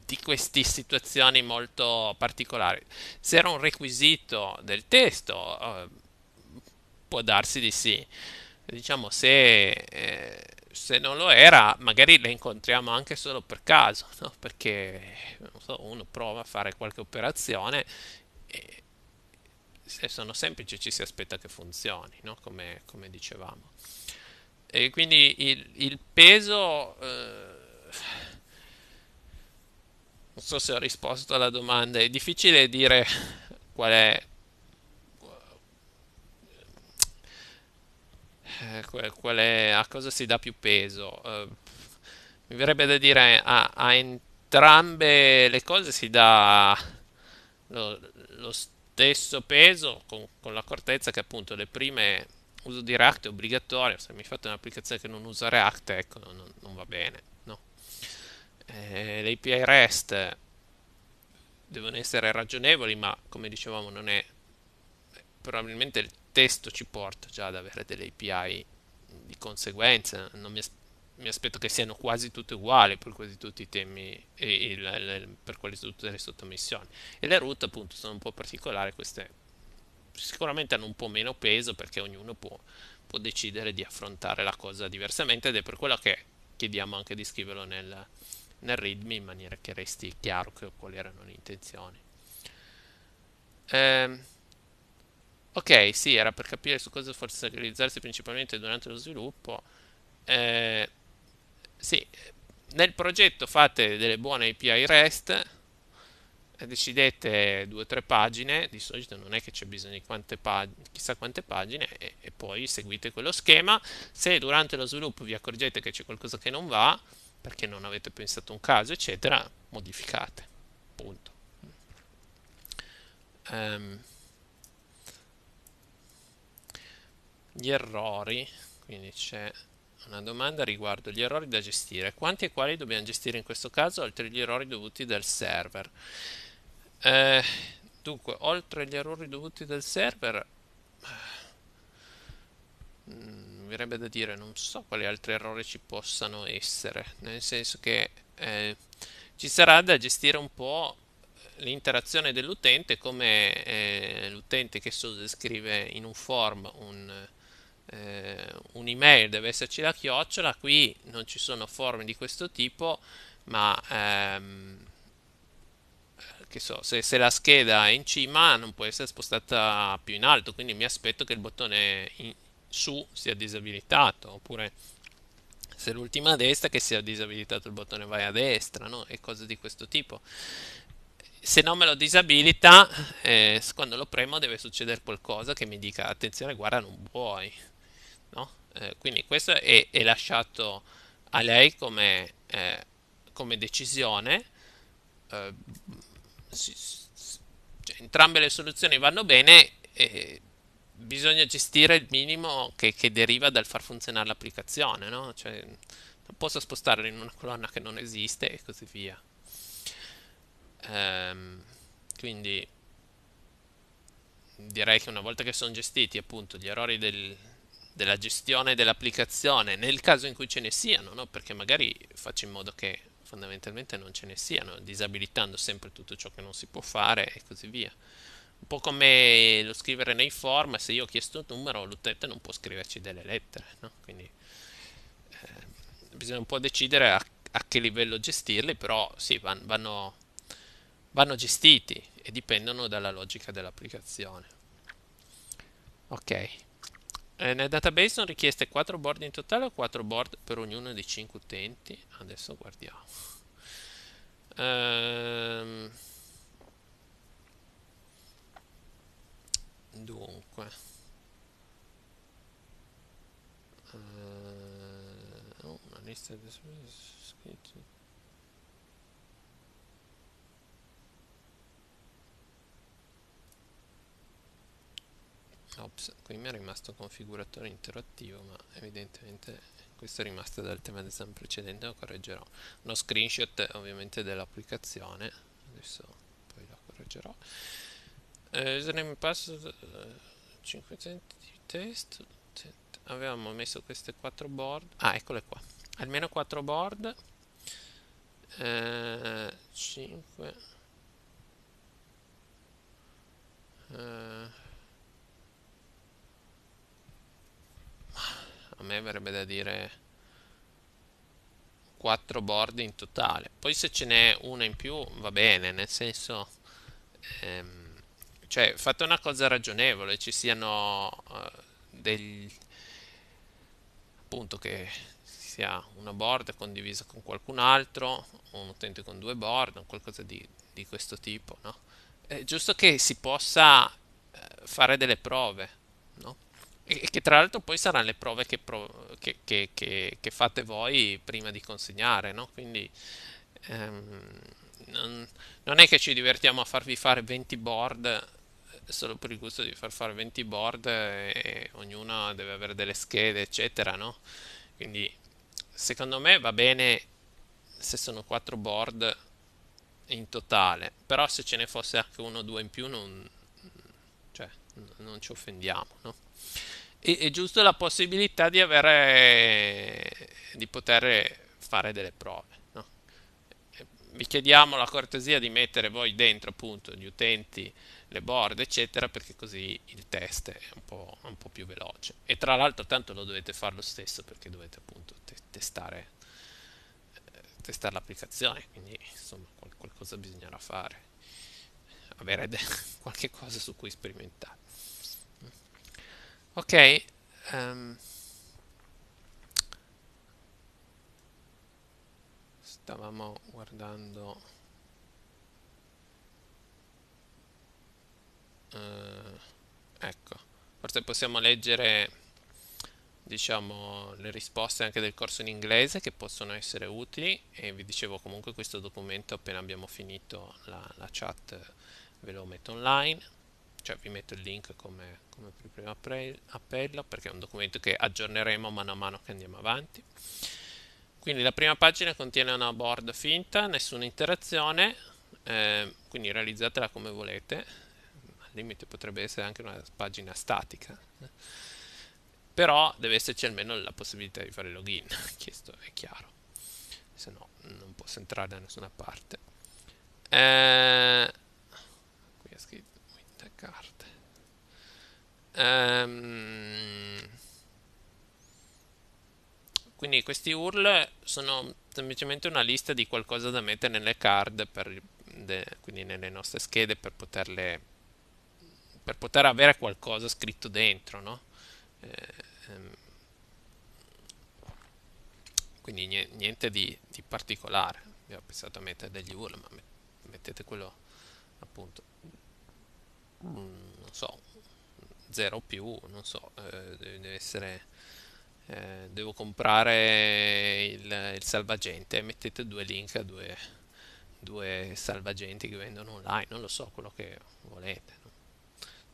di queste situazioni molto particolari. Se era un requisito del testo, eh, può darsi di sì. Diciamo, se, eh, se, non lo era, magari le incontriamo anche solo per caso, no? perché so, uno prova a fare qualche operazione e, sono semplici ci si aspetta che funzioni, no? come, come, dicevamo. E quindi il, il peso... Eh, non so se ho risposto alla domanda, è difficile dire qual è... Eh, qual è a cosa si dà più peso? Eh, mi verrebbe da dire a, a entrambe le cose si dà lo, lo, stesso peso con, con l'accortezza che appunto le prime uso di React è obbligatorio, se mi fate un'applicazione che non usa React, ecco, non, non va bene, no. Eh, le API REST devono essere ragionevoli, ma come dicevamo non è... Probabilmente il testo ci porta già ad avere delle API di conseguenza, non mi aspetto mi aspetto che siano quasi tutte uguali per quasi tutti i temi e, e le, le, per quasi tutte le sottomissioni. E le route appunto sono un po' particolari, queste sicuramente hanno un po' meno peso perché ognuno può, può decidere di affrontare la cosa diversamente ed è per quello che chiediamo anche di scriverlo nel, nel readme in maniera che resti chiaro che, quali erano le intenzioni. Ehm, ok, sì, era per capire su cosa realizzarsi principalmente durante lo sviluppo. Eh, sì, nel progetto fate delle buone API REST, eh, decidete due o tre pagine, di solito non è che c'è bisogno di quante chissà quante pagine, e, e, poi seguite quello schema. Se durante lo sviluppo vi accorgete che c'è qualcosa che non va, perché non avete pensato un caso, eccetera, modificate. Punto. Um, gli errori, quindi c'è una domanda riguardo gli errori da gestire. Quanti e quali dobbiamo gestire in questo caso, oltre gli errori dovuti dal server? Eh, dunque, oltre agli errori dovuti dal server, mm, mi verrebbe da dire, non so quali altri errori ci possano essere, nel senso che eh, ci sarà da gestire un po' l'interazione dell'utente come eh, l'utente che sottoscrive in un form un eh, un'email, deve esserci la chiocciola, qui non ci sono forme di questo tipo, ma ehm, che so, se, se, la scheda è in cima non può essere spostata più in alto, quindi mi aspetto che il bottone in, su sia disabilitato, oppure se l'ultima a destra che sia disabilitato il bottone vai a destra, no? e cose di questo tipo. Se non me lo disabilita, eh, quando lo premo deve succedere qualcosa che mi dica attenzione, guarda, non puoi no? eh, quindi questo è, è, lasciato a lei come, eh, come decisione. Eh, si, si, cioè, entrambe le soluzioni vanno bene, bisogna gestire il minimo che, che, deriva dal far funzionare l'applicazione, no? cioè, non posso spostarla in una colonna che non esiste e così via. Ehm, quindi direi che una volta che sono gestiti appunto gli errori del, della gestione dell'applicazione nel caso in cui ce ne siano, no? perché magari faccio in modo che fondamentalmente non ce ne siano, disabilitando sempre tutto ciò che non si può fare e così via. Un po' come lo scrivere nei form, se io ho chiesto un numero l'utente non può scriverci delle lettere, no? quindi eh, bisogna un po' decidere a, a, che livello gestirli, però sì, van, vanno, vanno gestiti e dipendono dalla logica dell'applicazione. Ok. Eh, nel database sono richieste 4 board in totale o 4 board per ognuno dei 5 utenti? Adesso guardiamo. Ehm... Dunque. Ehm... Oh, una lista di scritti ops qui mi è rimasto configuratore interattivo ma evidentemente questo è rimasto dal tema d'esame ehm precedente lo correggerò uno screenshot ovviamente dell'applicazione adesso poi lo correggerò eh, username password 500 eh, di test avevamo messo queste quattro board ah eccole qua almeno 4 board eh, 5 eh, me verrebbe da dire 4 board in totale poi se ce n'è una in più va bene nel senso ehm, cioè fate una cosa ragionevole ci siano eh, degli appunto che sia una board condivisa con qualcun altro un utente con due board qualcosa di, di questo tipo no? è giusto che si possa eh, fare delle prove no? E che tra l'altro poi saranno le prove che, pro- che, che, che fate voi prima di consegnare, no? Quindi ehm, non, non, è che ci divertiamo a farvi fare 20 board eh, solo per il gusto di far fare 20 board eh, e ognuno deve avere delle schede, eccetera, no? Quindi secondo me va bene se sono 4 board in totale, però se ce ne fosse anche uno o due in più non, cioè, non ci offendiamo, no? e, e giusto la possibilità di avere di poter fare delle prove no? vi chiediamo la cortesia di mettere voi dentro appunto gli utenti le board eccetera perché così il test è un po', un po più veloce e tra l'altro tanto lo dovete fare lo stesso perché dovete appunto te testare eh, testare l'applicazione quindi insomma qual qualcosa bisognerà fare avere qualche cosa su cui sperimentare ok um, stavamo guardando uh, ecco forse possiamo leggere diciamo le risposte anche del corso in inglese che possono essere utili e vi dicevo comunque questo documento appena abbiamo finito la, la chat ve lo metto online cioè vi metto il link come, come primo appello perché è un documento che aggiorneremo mano a mano che andiamo avanti. Quindi la prima pagina contiene una board finta, nessuna interazione, eh, quindi realizzatela come volete, al limite potrebbe essere anche una pagina statica, però deve esserci almeno la possibilità di fare login, questo è chiaro, se no non posso entrare da nessuna parte. Eh, qui è scritto carte. Um, quindi questi URL sono semplicemente una lista di qualcosa da mettere nelle card, per, de, quindi nelle nostre schede, per poterle per poter avere qualcosa scritto dentro, no? ehm, quindi niente di, di particolare. Abbiamo pensato a mettere degli URL, ma mettete quello appunto non so 0 più non so eh, deve essere eh, devo comprare il, il, salvagente mettete due link a due, due, salvagenti che vendono online non lo so quello che volete no?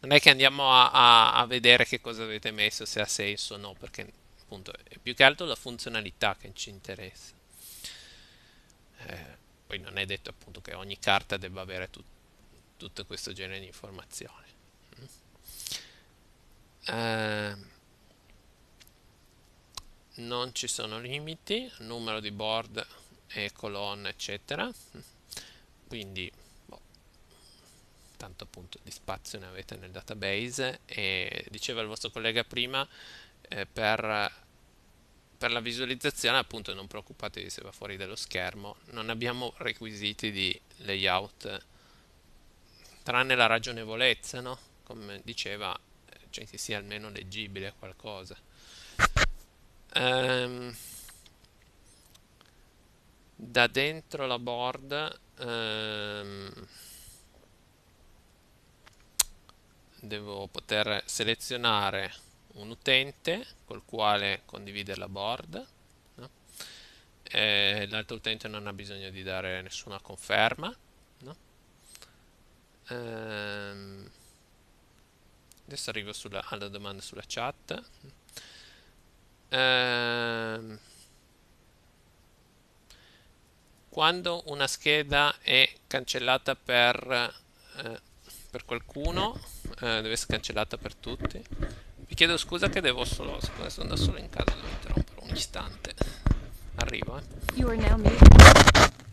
non è che andiamo a, a, a vedere che cosa avete messo se ha senso o no perché appunto è più che altro la funzionalità che ci interessa eh, poi non è detto appunto che ogni carta debba avere tutto tutto questo genere di informazioni. Mm. Eh, non ci sono limiti, numero di board e colonne, eccetera. Quindi boh, tanto appunto di spazio ne avete nel database e diceva il vostro collega prima eh, per, per la visualizzazione appunto non preoccupatevi se va fuori dallo schermo, non abbiamo requisiti di layout tranne la ragionevolezza, no? Come diceva, cioè che sia almeno leggibile qualcosa. Ehm, da dentro la board ehm, devo poter selezionare un utente col quale condividere la board no? l'altro utente non ha bisogno di dare nessuna conferma Ehm, adesso arrivo sulla, alla domanda sulla chat ehm, quando una scheda è cancellata per, eh, per qualcuno eh, deve essere cancellata per tutti vi chiedo scusa che devo solo siccome sono da solo in casa devo interrompere un istante arrivo eh.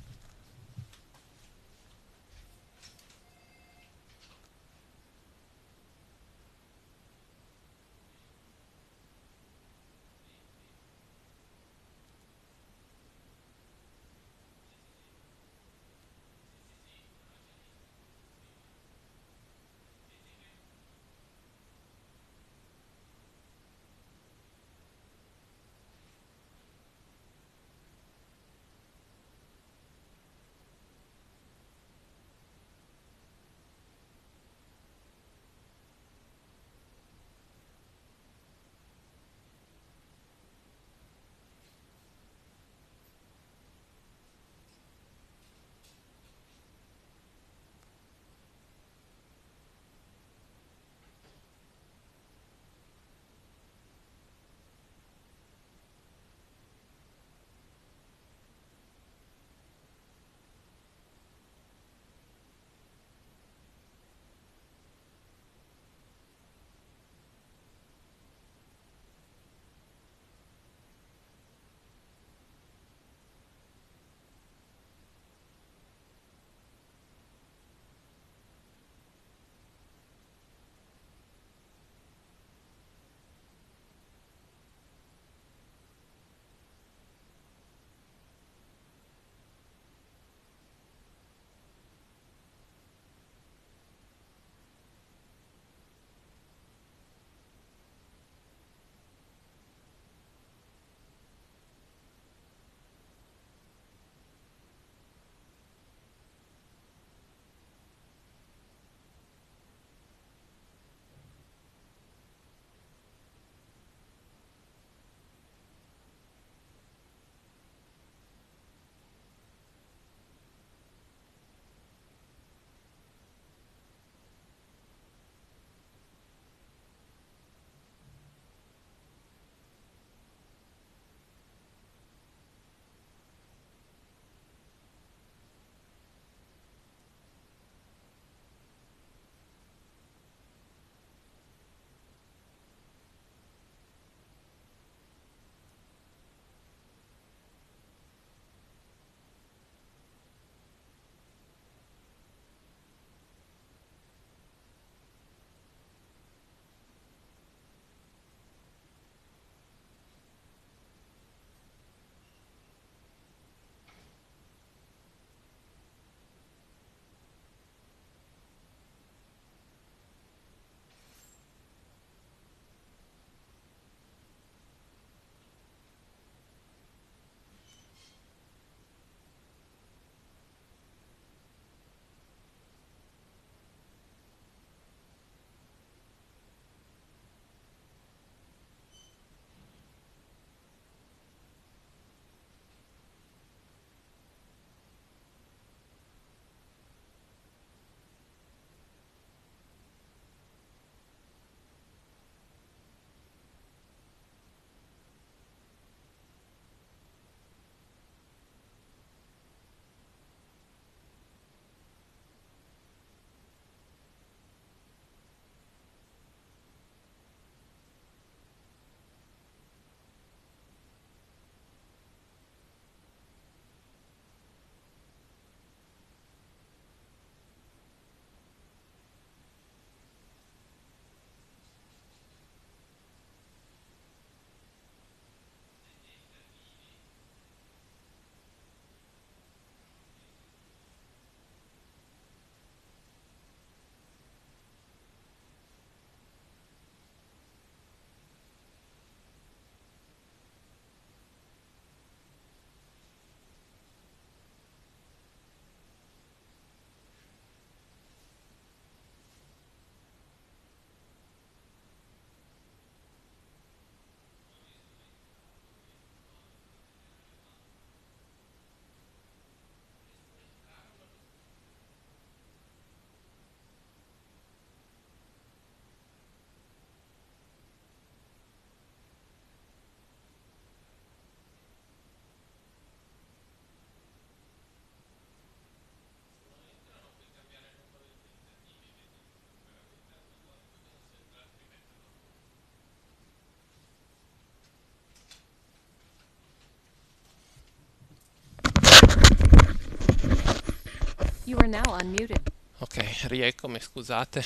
Ok, rieccomi, scusate,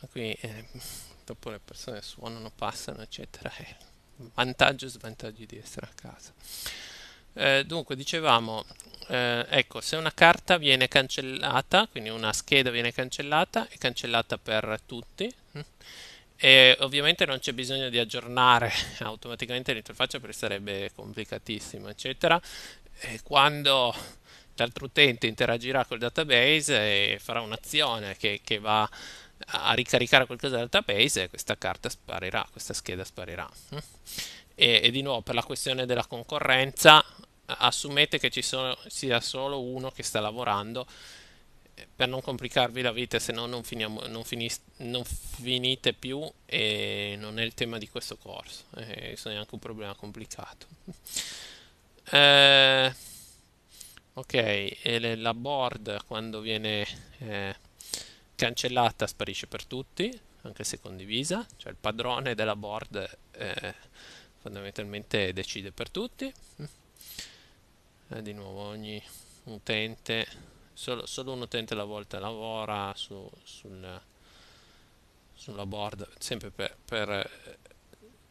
ma qui eh, dopo le persone suonano, passano, eccetera. Eh, vantaggi e svantaggi di essere a casa. Eh, dunque, dicevamo, eh, ecco, se una carta viene cancellata, quindi una scheda viene cancellata, è cancellata per tutti. Hm? E ovviamente non c'è bisogno di aggiornare automaticamente l'interfaccia perché sarebbe complicatissima, eccetera. E quando l'altro utente interagirà col database e farà un'azione che, che va a ricaricare qualcosa dal database e questa carta sparirà, questa scheda sparirà. E, e, di nuovo per la questione della concorrenza, assumete che ci sono, sia solo uno che sta lavorando eh, per non complicarvi la vita, se no non, finiamo, non, finis, non finite più e non è il tema di questo corso, è eh, anche un problema complicato. Eh, ok e la board quando viene eh, cancellata sparisce per tutti anche se condivisa cioè il padrone della board eh, fondamentalmente decide per tutti eh, di nuovo ogni utente solo, solo, un utente alla volta lavora su, sul, sulla board sempre per, per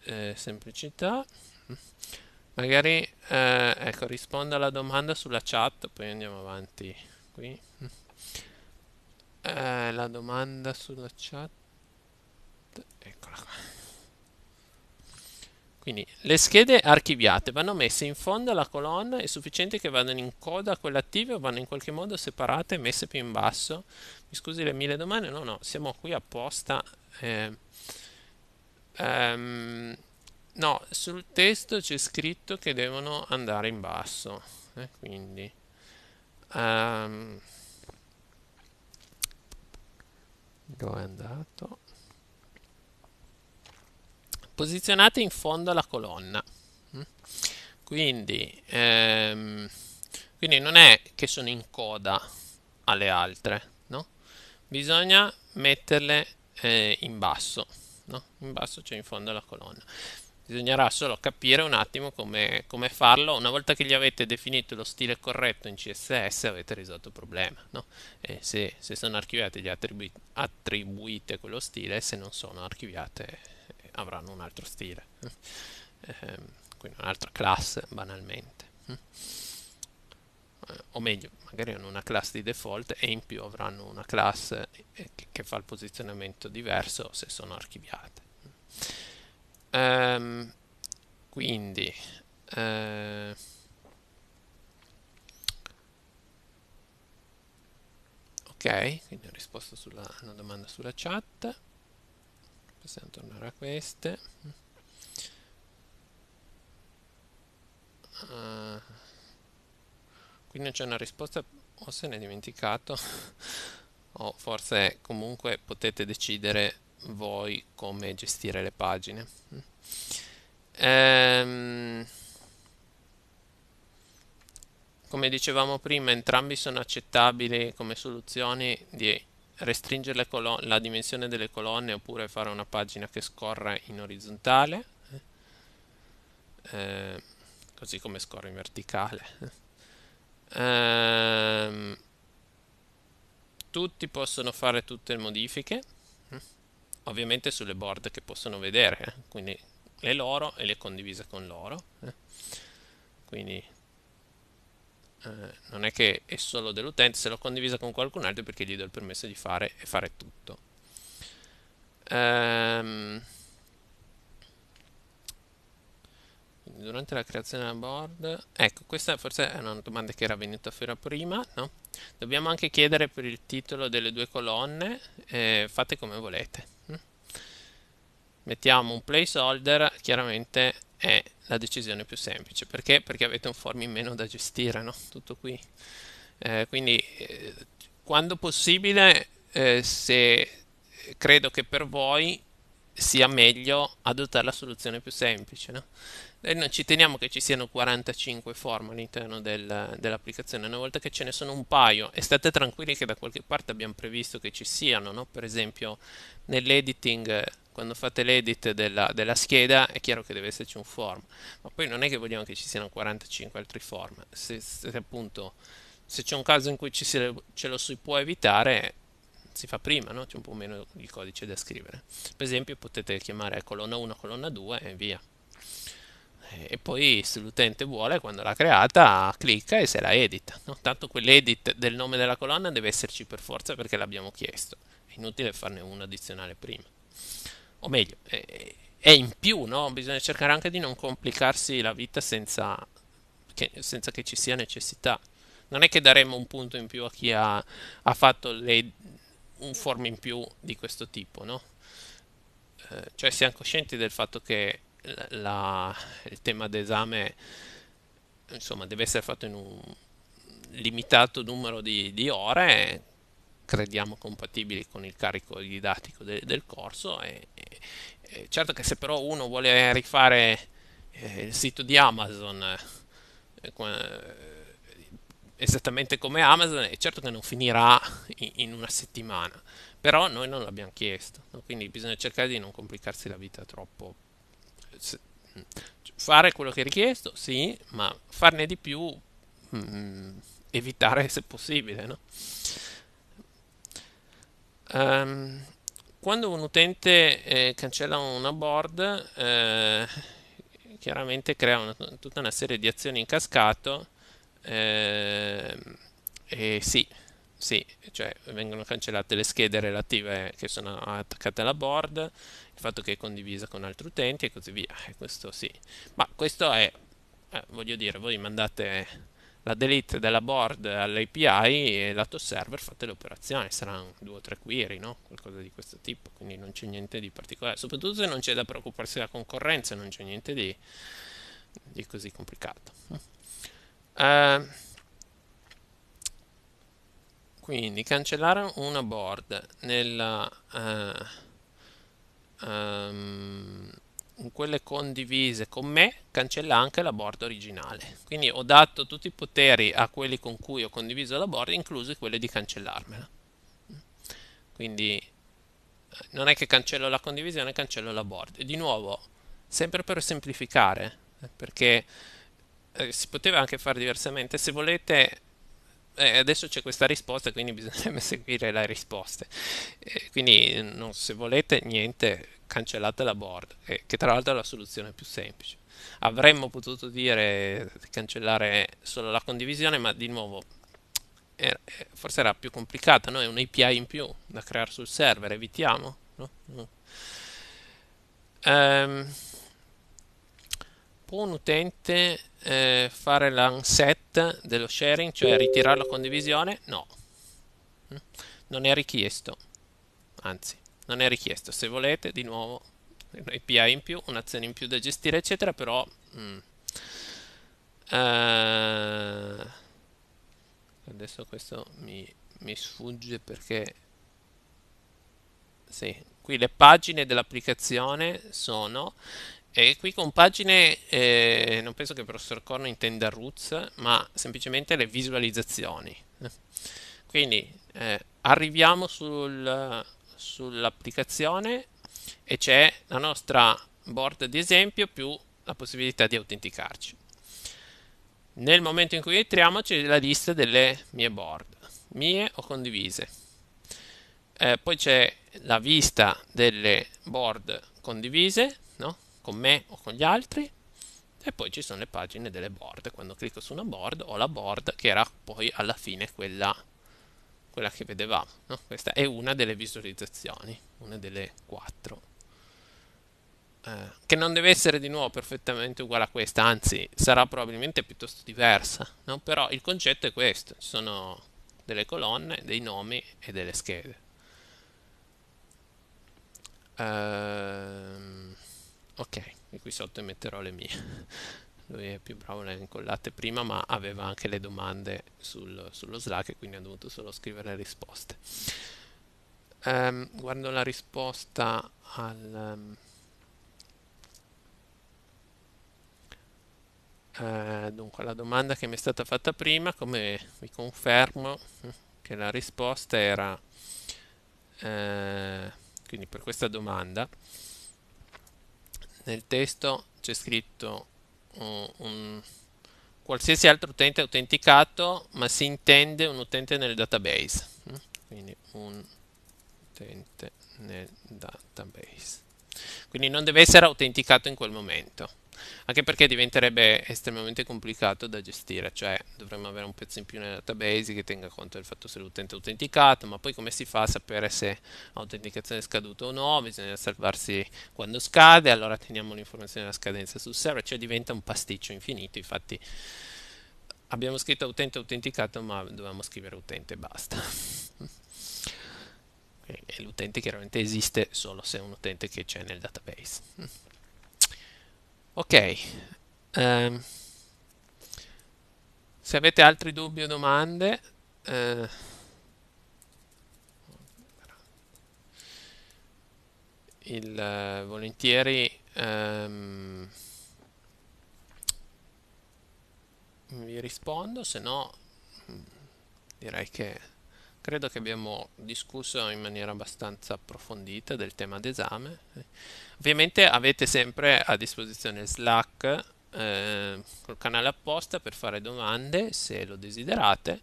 eh, semplicità Magari, eh, ecco, rispondo alla domanda sulla chat, poi andiamo avanti qui. Eh, la domanda sulla chat, eccola qua. Quindi, le schede archiviate vanno messe in fondo alla colonna, è sufficiente che vadano in coda a quelle attive o vanno in qualche modo separate e messe più in basso? Mi scusi le mille domande, no no, siamo qui apposta. Eh, um, no, sul testo c'è scritto che devono andare in basso, eh, quindi... Um, dove è andato? Posizionate in fondo alla colonna. Mm? Quindi, ehm, quindi non è che sono in coda alle altre, no? Bisogna metterle eh, in basso, no? In basso, cioè in fondo alla colonna bisognerà solo capire un attimo come, come, farlo. Una volta che gli avete definito lo stile corretto in CSS avete risolto il problema. No? Se, se, sono archiviate gli attribu attribuite quello stile, se non sono archiviate avranno un altro stile. Ehm, quindi un'altra classe banalmente. Eh, o meglio, magari hanno una classe di default e in più avranno una classe eh, che fa il posizionamento diverso se sono archiviate. Um, quindi uh, ok quindi ho risposto sulla una domanda sulla chat possiamo tornare a queste uh, qui non c'è una risposta o se ne è dimenticato o forse comunque potete decidere voi come gestire le pagine. Ehm, come dicevamo prima, entrambi sono accettabili come soluzioni di restringere la dimensione delle colonne oppure fare una pagina che scorra in orizzontale, ehm, così come scorre in verticale. Ehm, tutti possono fare tutte le modifiche ovviamente sulle board che possono vedere, eh? quindi le loro e le condivise con loro. Eh? Quindi eh, non è che è solo dell'utente, se l'ho condivisa con qualcun altro perché gli do il permesso di fare e fare tutto. Ehm, durante la creazione della board, ecco, questa forse è una domanda che era venuta fuori prima, no? Dobbiamo anche chiedere per il titolo delle due colonne, eh, fate come volete mettiamo un placeholder, chiaramente è la decisione più semplice. Perché? Perché avete un form in meno da gestire, no? Tutto qui. Eh, quindi, eh, quando possibile, eh, se credo che per voi sia meglio adottare la soluzione più semplice, no? E noi ci teniamo che ci siano 45 form all'interno del, dell'applicazione. Una volta che ce ne sono un paio, e state tranquilli che da qualche parte abbiamo previsto che ci siano, no? per esempio nell'editing quando fate l'edit della, della, scheda è chiaro che deve esserci un form, ma poi non è che vogliamo che ci siano 45 altri form, se, se appunto se c'è un caso in cui ci si, ce lo si può evitare si fa prima, no? c'è un po' meno di codice da scrivere. Per esempio potete chiamare colonna 1, colonna 2 e via. Eh, e poi se l'utente vuole, quando l'ha creata, clicca e se la edita. No? Tanto quell'edit del nome della colonna deve esserci per forza perché l'abbiamo chiesto. È inutile farne un addizionale prima o meglio, è, eh, è in più, no? bisogna cercare anche di non complicarsi la vita senza che, senza che ci sia necessità. Non è che daremmo un punto in più a chi ha, ha fatto le, un form in più di questo tipo, no? Eh, cioè siamo coscienti del fatto che la, il tema d'esame insomma, deve essere fatto in un limitato numero di, di ore crediamo compatibili con il carico didattico de, del corso. E, e, e certo che se però uno vuole rifare eh, il sito di Amazon eh, eh esattamente come Amazon, è certo che non finirà in, in una settimana, però noi non l'abbiamo chiesto, no? quindi bisogna cercare di non complicarsi la vita troppo. Se, fare quello che è richiesto, sì, ma farne di più, mh, evitare se possibile. No? Um, quando un utente eh, cancella una board, eh, chiaramente crea una, tutta una serie di azioni in cascato. Eh, e sì, sì, cioè vengono cancellate le schede relative che sono attaccate alla board, il fatto che è condivisa con altri utenti e così via. questo sì, ma questo è, eh, voglio dire, voi mandate la delete della board all'API e lato server fate le operazioni, saranno due o tre query, no? qualcosa di questo tipo, quindi non c'è niente di particolare, soprattutto se non c'è da preoccuparsi della concorrenza, non c'è niente di, di, così complicato. Uh, quindi cancellare una board nella... Uh, um, in quelle condivise con me cancella anche la board originale. Quindi ho dato tutti i poteri a quelli con cui ho condiviso la board, inclusi quelli di cancellarmela. Quindi eh, non è che cancello la condivisione, cancello la board. E di nuovo, sempre per semplificare, eh, perché eh, si poteva anche fare diversamente. Se volete, eh, adesso c'è questa risposta, quindi bisognerebbe seguire le risposte. Eh, quindi non, se volete niente, cancellate la board, eh, che tra l'altro è la soluzione più semplice. Avremmo potuto dire cancellare solo la condivisione, ma di nuovo era, eh, forse era più complicata, Noi è API in più da creare sul server, evitiamo. No? No. Um, può un utente eh, fare l'unset dello sharing, cioè ritirare la condivisione? No, mm. non è richiesto, anzi non è richiesto se volete di nuovo un API in più un'azione in più da gestire eccetera però mm, uh, adesso questo mi, mi sfugge perché sì, qui le pagine dell'applicazione sono e qui con pagine eh, non penso che il professor Corno intenda roots ma semplicemente le visualizzazioni quindi eh, arriviamo sul sull'applicazione e c'è la nostra board di esempio più la possibilità di autenticarci. Nel momento in cui entriamo c'è la lista delle mie board, mie o condivise. Eh, poi c'è la vista delle board condivise, no? con me o con gli altri. E poi ci sono le pagine delle board. Quando clicco su una board ho la board che era poi alla fine quella quella che vedevamo. No? Questa è una delle visualizzazioni, una delle quattro. Eh, che non deve essere di nuovo perfettamente uguale a questa, anzi sarà probabilmente piuttosto diversa, no? però il concetto è questo, ci sono delle colonne, dei nomi e delle schede. Uh, ok, qui sotto metterò le mie lui è più bravo nelle incollate prima, ma aveva anche le domande sul, sullo Slack e quindi ha dovuto solo scrivere le risposte. Um, ehm, guardo la risposta al... Um, uh, dunque, la domanda che mi è stata fatta prima, come vi confermo che la risposta era... Uh, quindi per questa domanda nel testo c'è scritto un, un qualsiasi altro utente autenticato, ma si intende un utente nel database. Mm? Quindi un utente nel database. Quindi non deve essere autenticato in quel momento anche perché diventerebbe estremamente complicato da gestire, cioè dovremmo avere un pezzo in più nel database che tenga conto del fatto se l'utente è autenticato, ma poi come si fa a sapere se l'autenticazione è scaduta o no, bisogna salvarsi quando scade, allora teniamo l'informazione della scadenza sul server, cioè diventa un pasticcio infinito, infatti abbiamo scritto utente autenticato ma dovevamo scrivere utente e basta e l'utente chiaramente esiste solo se è un utente che c'è nel database Ok, um, se avete altri dubbi o domande, eh, il, eh, volentieri ehm, vi rispondo, se no mm, direi che credo che abbiamo discusso in maniera abbastanza approfondita del tema d'esame. Ovviamente avete sempre a disposizione Slack eh, col canale apposta per fare domande se lo desiderate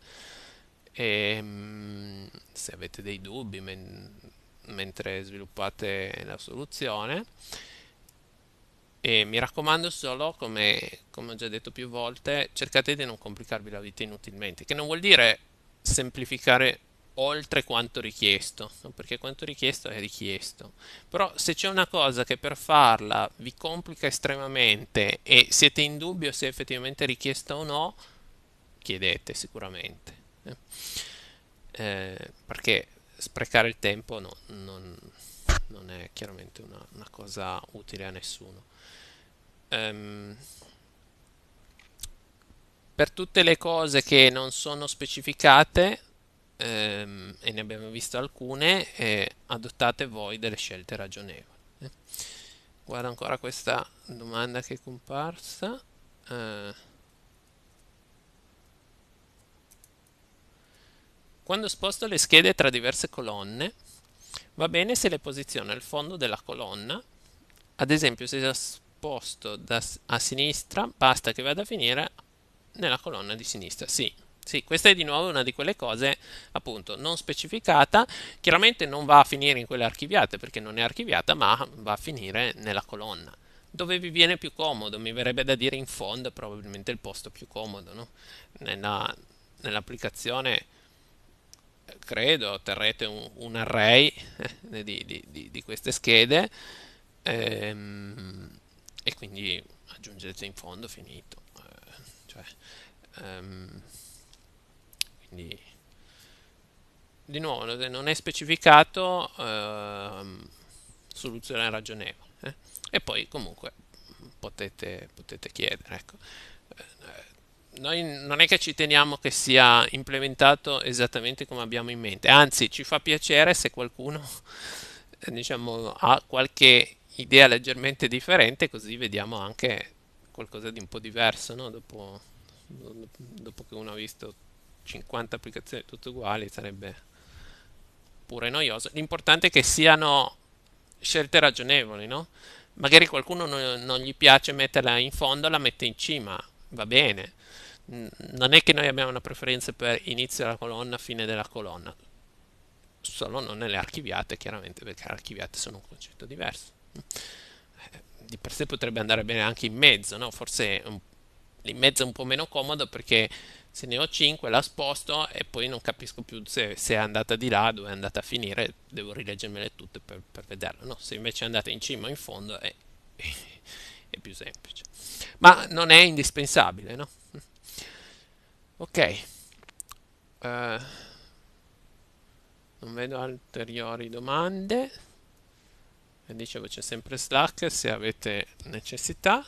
e ehm, se avete dei dubbi men mentre sviluppate la soluzione. E mi raccomando solo, come, come ho già detto più volte, cercate di non complicarvi la vita inutilmente, che non vuol dire semplificare oltre quanto richiesto, perché quanto richiesto è richiesto. Però se c'è una cosa che per farla vi complica estremamente e siete in dubbio se è effettivamente richiesta o no, chiedete sicuramente. Eh, eh perché sprecare il tempo no, non, non, è chiaramente una, una, cosa utile a nessuno. Um, per tutte le cose che non sono specificate ehm, e ne abbiamo visto alcune, eh, adottate voi delle scelte ragionevoli. Eh. Guarda ancora questa domanda che è comparsa. Eh. Quando sposto le schede tra diverse colonne, va bene se le posiziono al fondo della colonna, ad esempio se la sposto da, a sinistra, basta che vada a finire nella colonna di sinistra. Sì, sì, questa è di nuovo una di quelle cose appunto non specificata, chiaramente non va a finire in quelle archiviate perché non è archiviata, ma va a finire nella colonna. Dove vi viene più comodo? Mi verrebbe da dire in fondo, probabilmente il posto più comodo, no? Nella, nell'applicazione credo otterrete un, un array eh, di, di, di, di, queste schede ehm, e quindi aggiungete in fondo finito. Eh, cioè, ehm, quindi, di nuovo, non è specificato ehm, soluzione ragionevole. Eh? E poi comunque potete, potete chiedere. Ecco. Eh, noi non è che ci teniamo che sia implementato esattamente come abbiamo in mente, anzi ci fa piacere se qualcuno eh, diciamo, ha qualche idea leggermente differente, così vediamo anche qualcosa di un po' diverso no? dopo, dopo che uno ha visto 50 applicazioni tutte uguali sarebbe pure noioso. L'importante è che siano scelte ragionevoli, no? Magari qualcuno non, non gli piace metterla in fondo, la mette in cima, va bene. Non è che noi abbiamo una preferenza per inizio della colonna, fine della colonna, solo non nelle archiviate, chiaramente, perché le archiviate sono un concetto diverso. Eh, di per sé potrebbe andare bene anche in mezzo, no? Forse un po' lì in mezzo è un po' meno comodo perché se ne ho 5 la sposto e poi non capisco più se, se è andata di là, dove è andata a finire, devo rileggermele tutte per, per vederla. No, se invece è andata in cima o in fondo è, è, più semplice. Ma non è indispensabile, no? Ok. Uh, non vedo ulteriori domande. dicevo c'è sempre Slack se avete necessità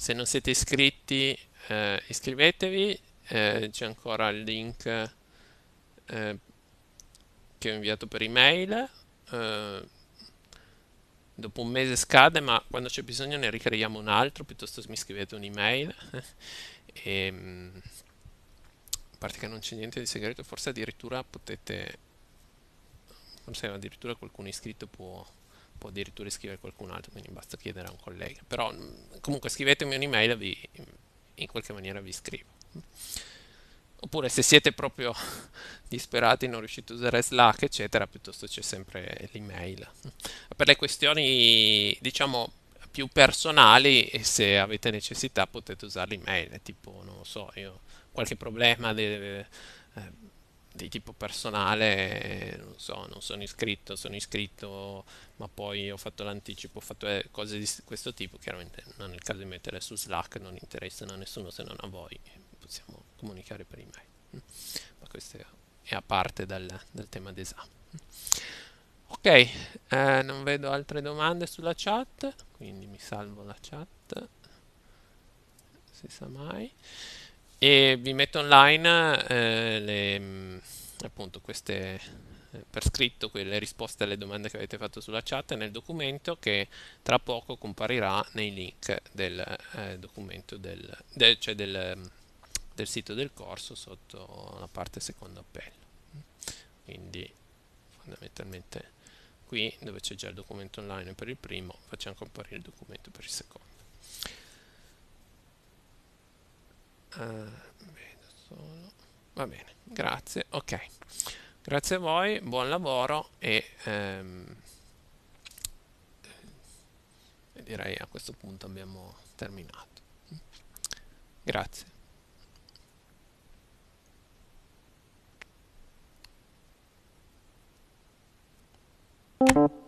se non siete iscritti eh, iscrivetevi, eh, c'è ancora il link eh, che ho inviato per email, eh, dopo un mese scade ma quando c'è bisogno ne ricreiamo un altro, piuttosto mi scrivete un'email. e, ehm, a parte che non c'è niente di segreto, forse addirittura potete, forse addirittura qualcuno iscritto può può addirittura scrivere qualcun altro, quindi basta chiedere a un collega. Però mm, comunque scrivetemi un'email e vi, in qualche maniera vi scrivo. Oppure se siete proprio disperati, non riuscite a usare Slack, eccetera, piuttosto c'è sempre l'email. Per le questioni, diciamo, più personali, se avete necessità potete usare l'email, tipo, non so, io qualche problema... De, eh, di tipo personale, non so, non sono iscritto, sono iscritto, ma poi ho fatto l'anticipo, ho fatto eh, cose di questo tipo, chiaramente non è il caso di mettere su Slack, non interessano a nessuno se non a voi, possiamo comunicare per email, ma questo è a parte dal, dal tema d'esame. Ok, eh, non vedo altre domande sulla chat, quindi mi salvo la chat, si sa mai e vi metto online eh, le, mm, appunto queste eh, per scritto le risposte alle domande che avete fatto sulla chat nel documento che tra poco comparirà nei link del eh, documento del, del, cioè del, mm, del sito del corso sotto la parte secondo appello quindi fondamentalmente qui dove c'è già il documento online per il primo facciamo comparire il documento per il secondo Eh, va bene, grazie, ok. Grazie a voi, buon lavoro e ehm, direi a questo punto abbiamo terminato. Grazie. Thank you.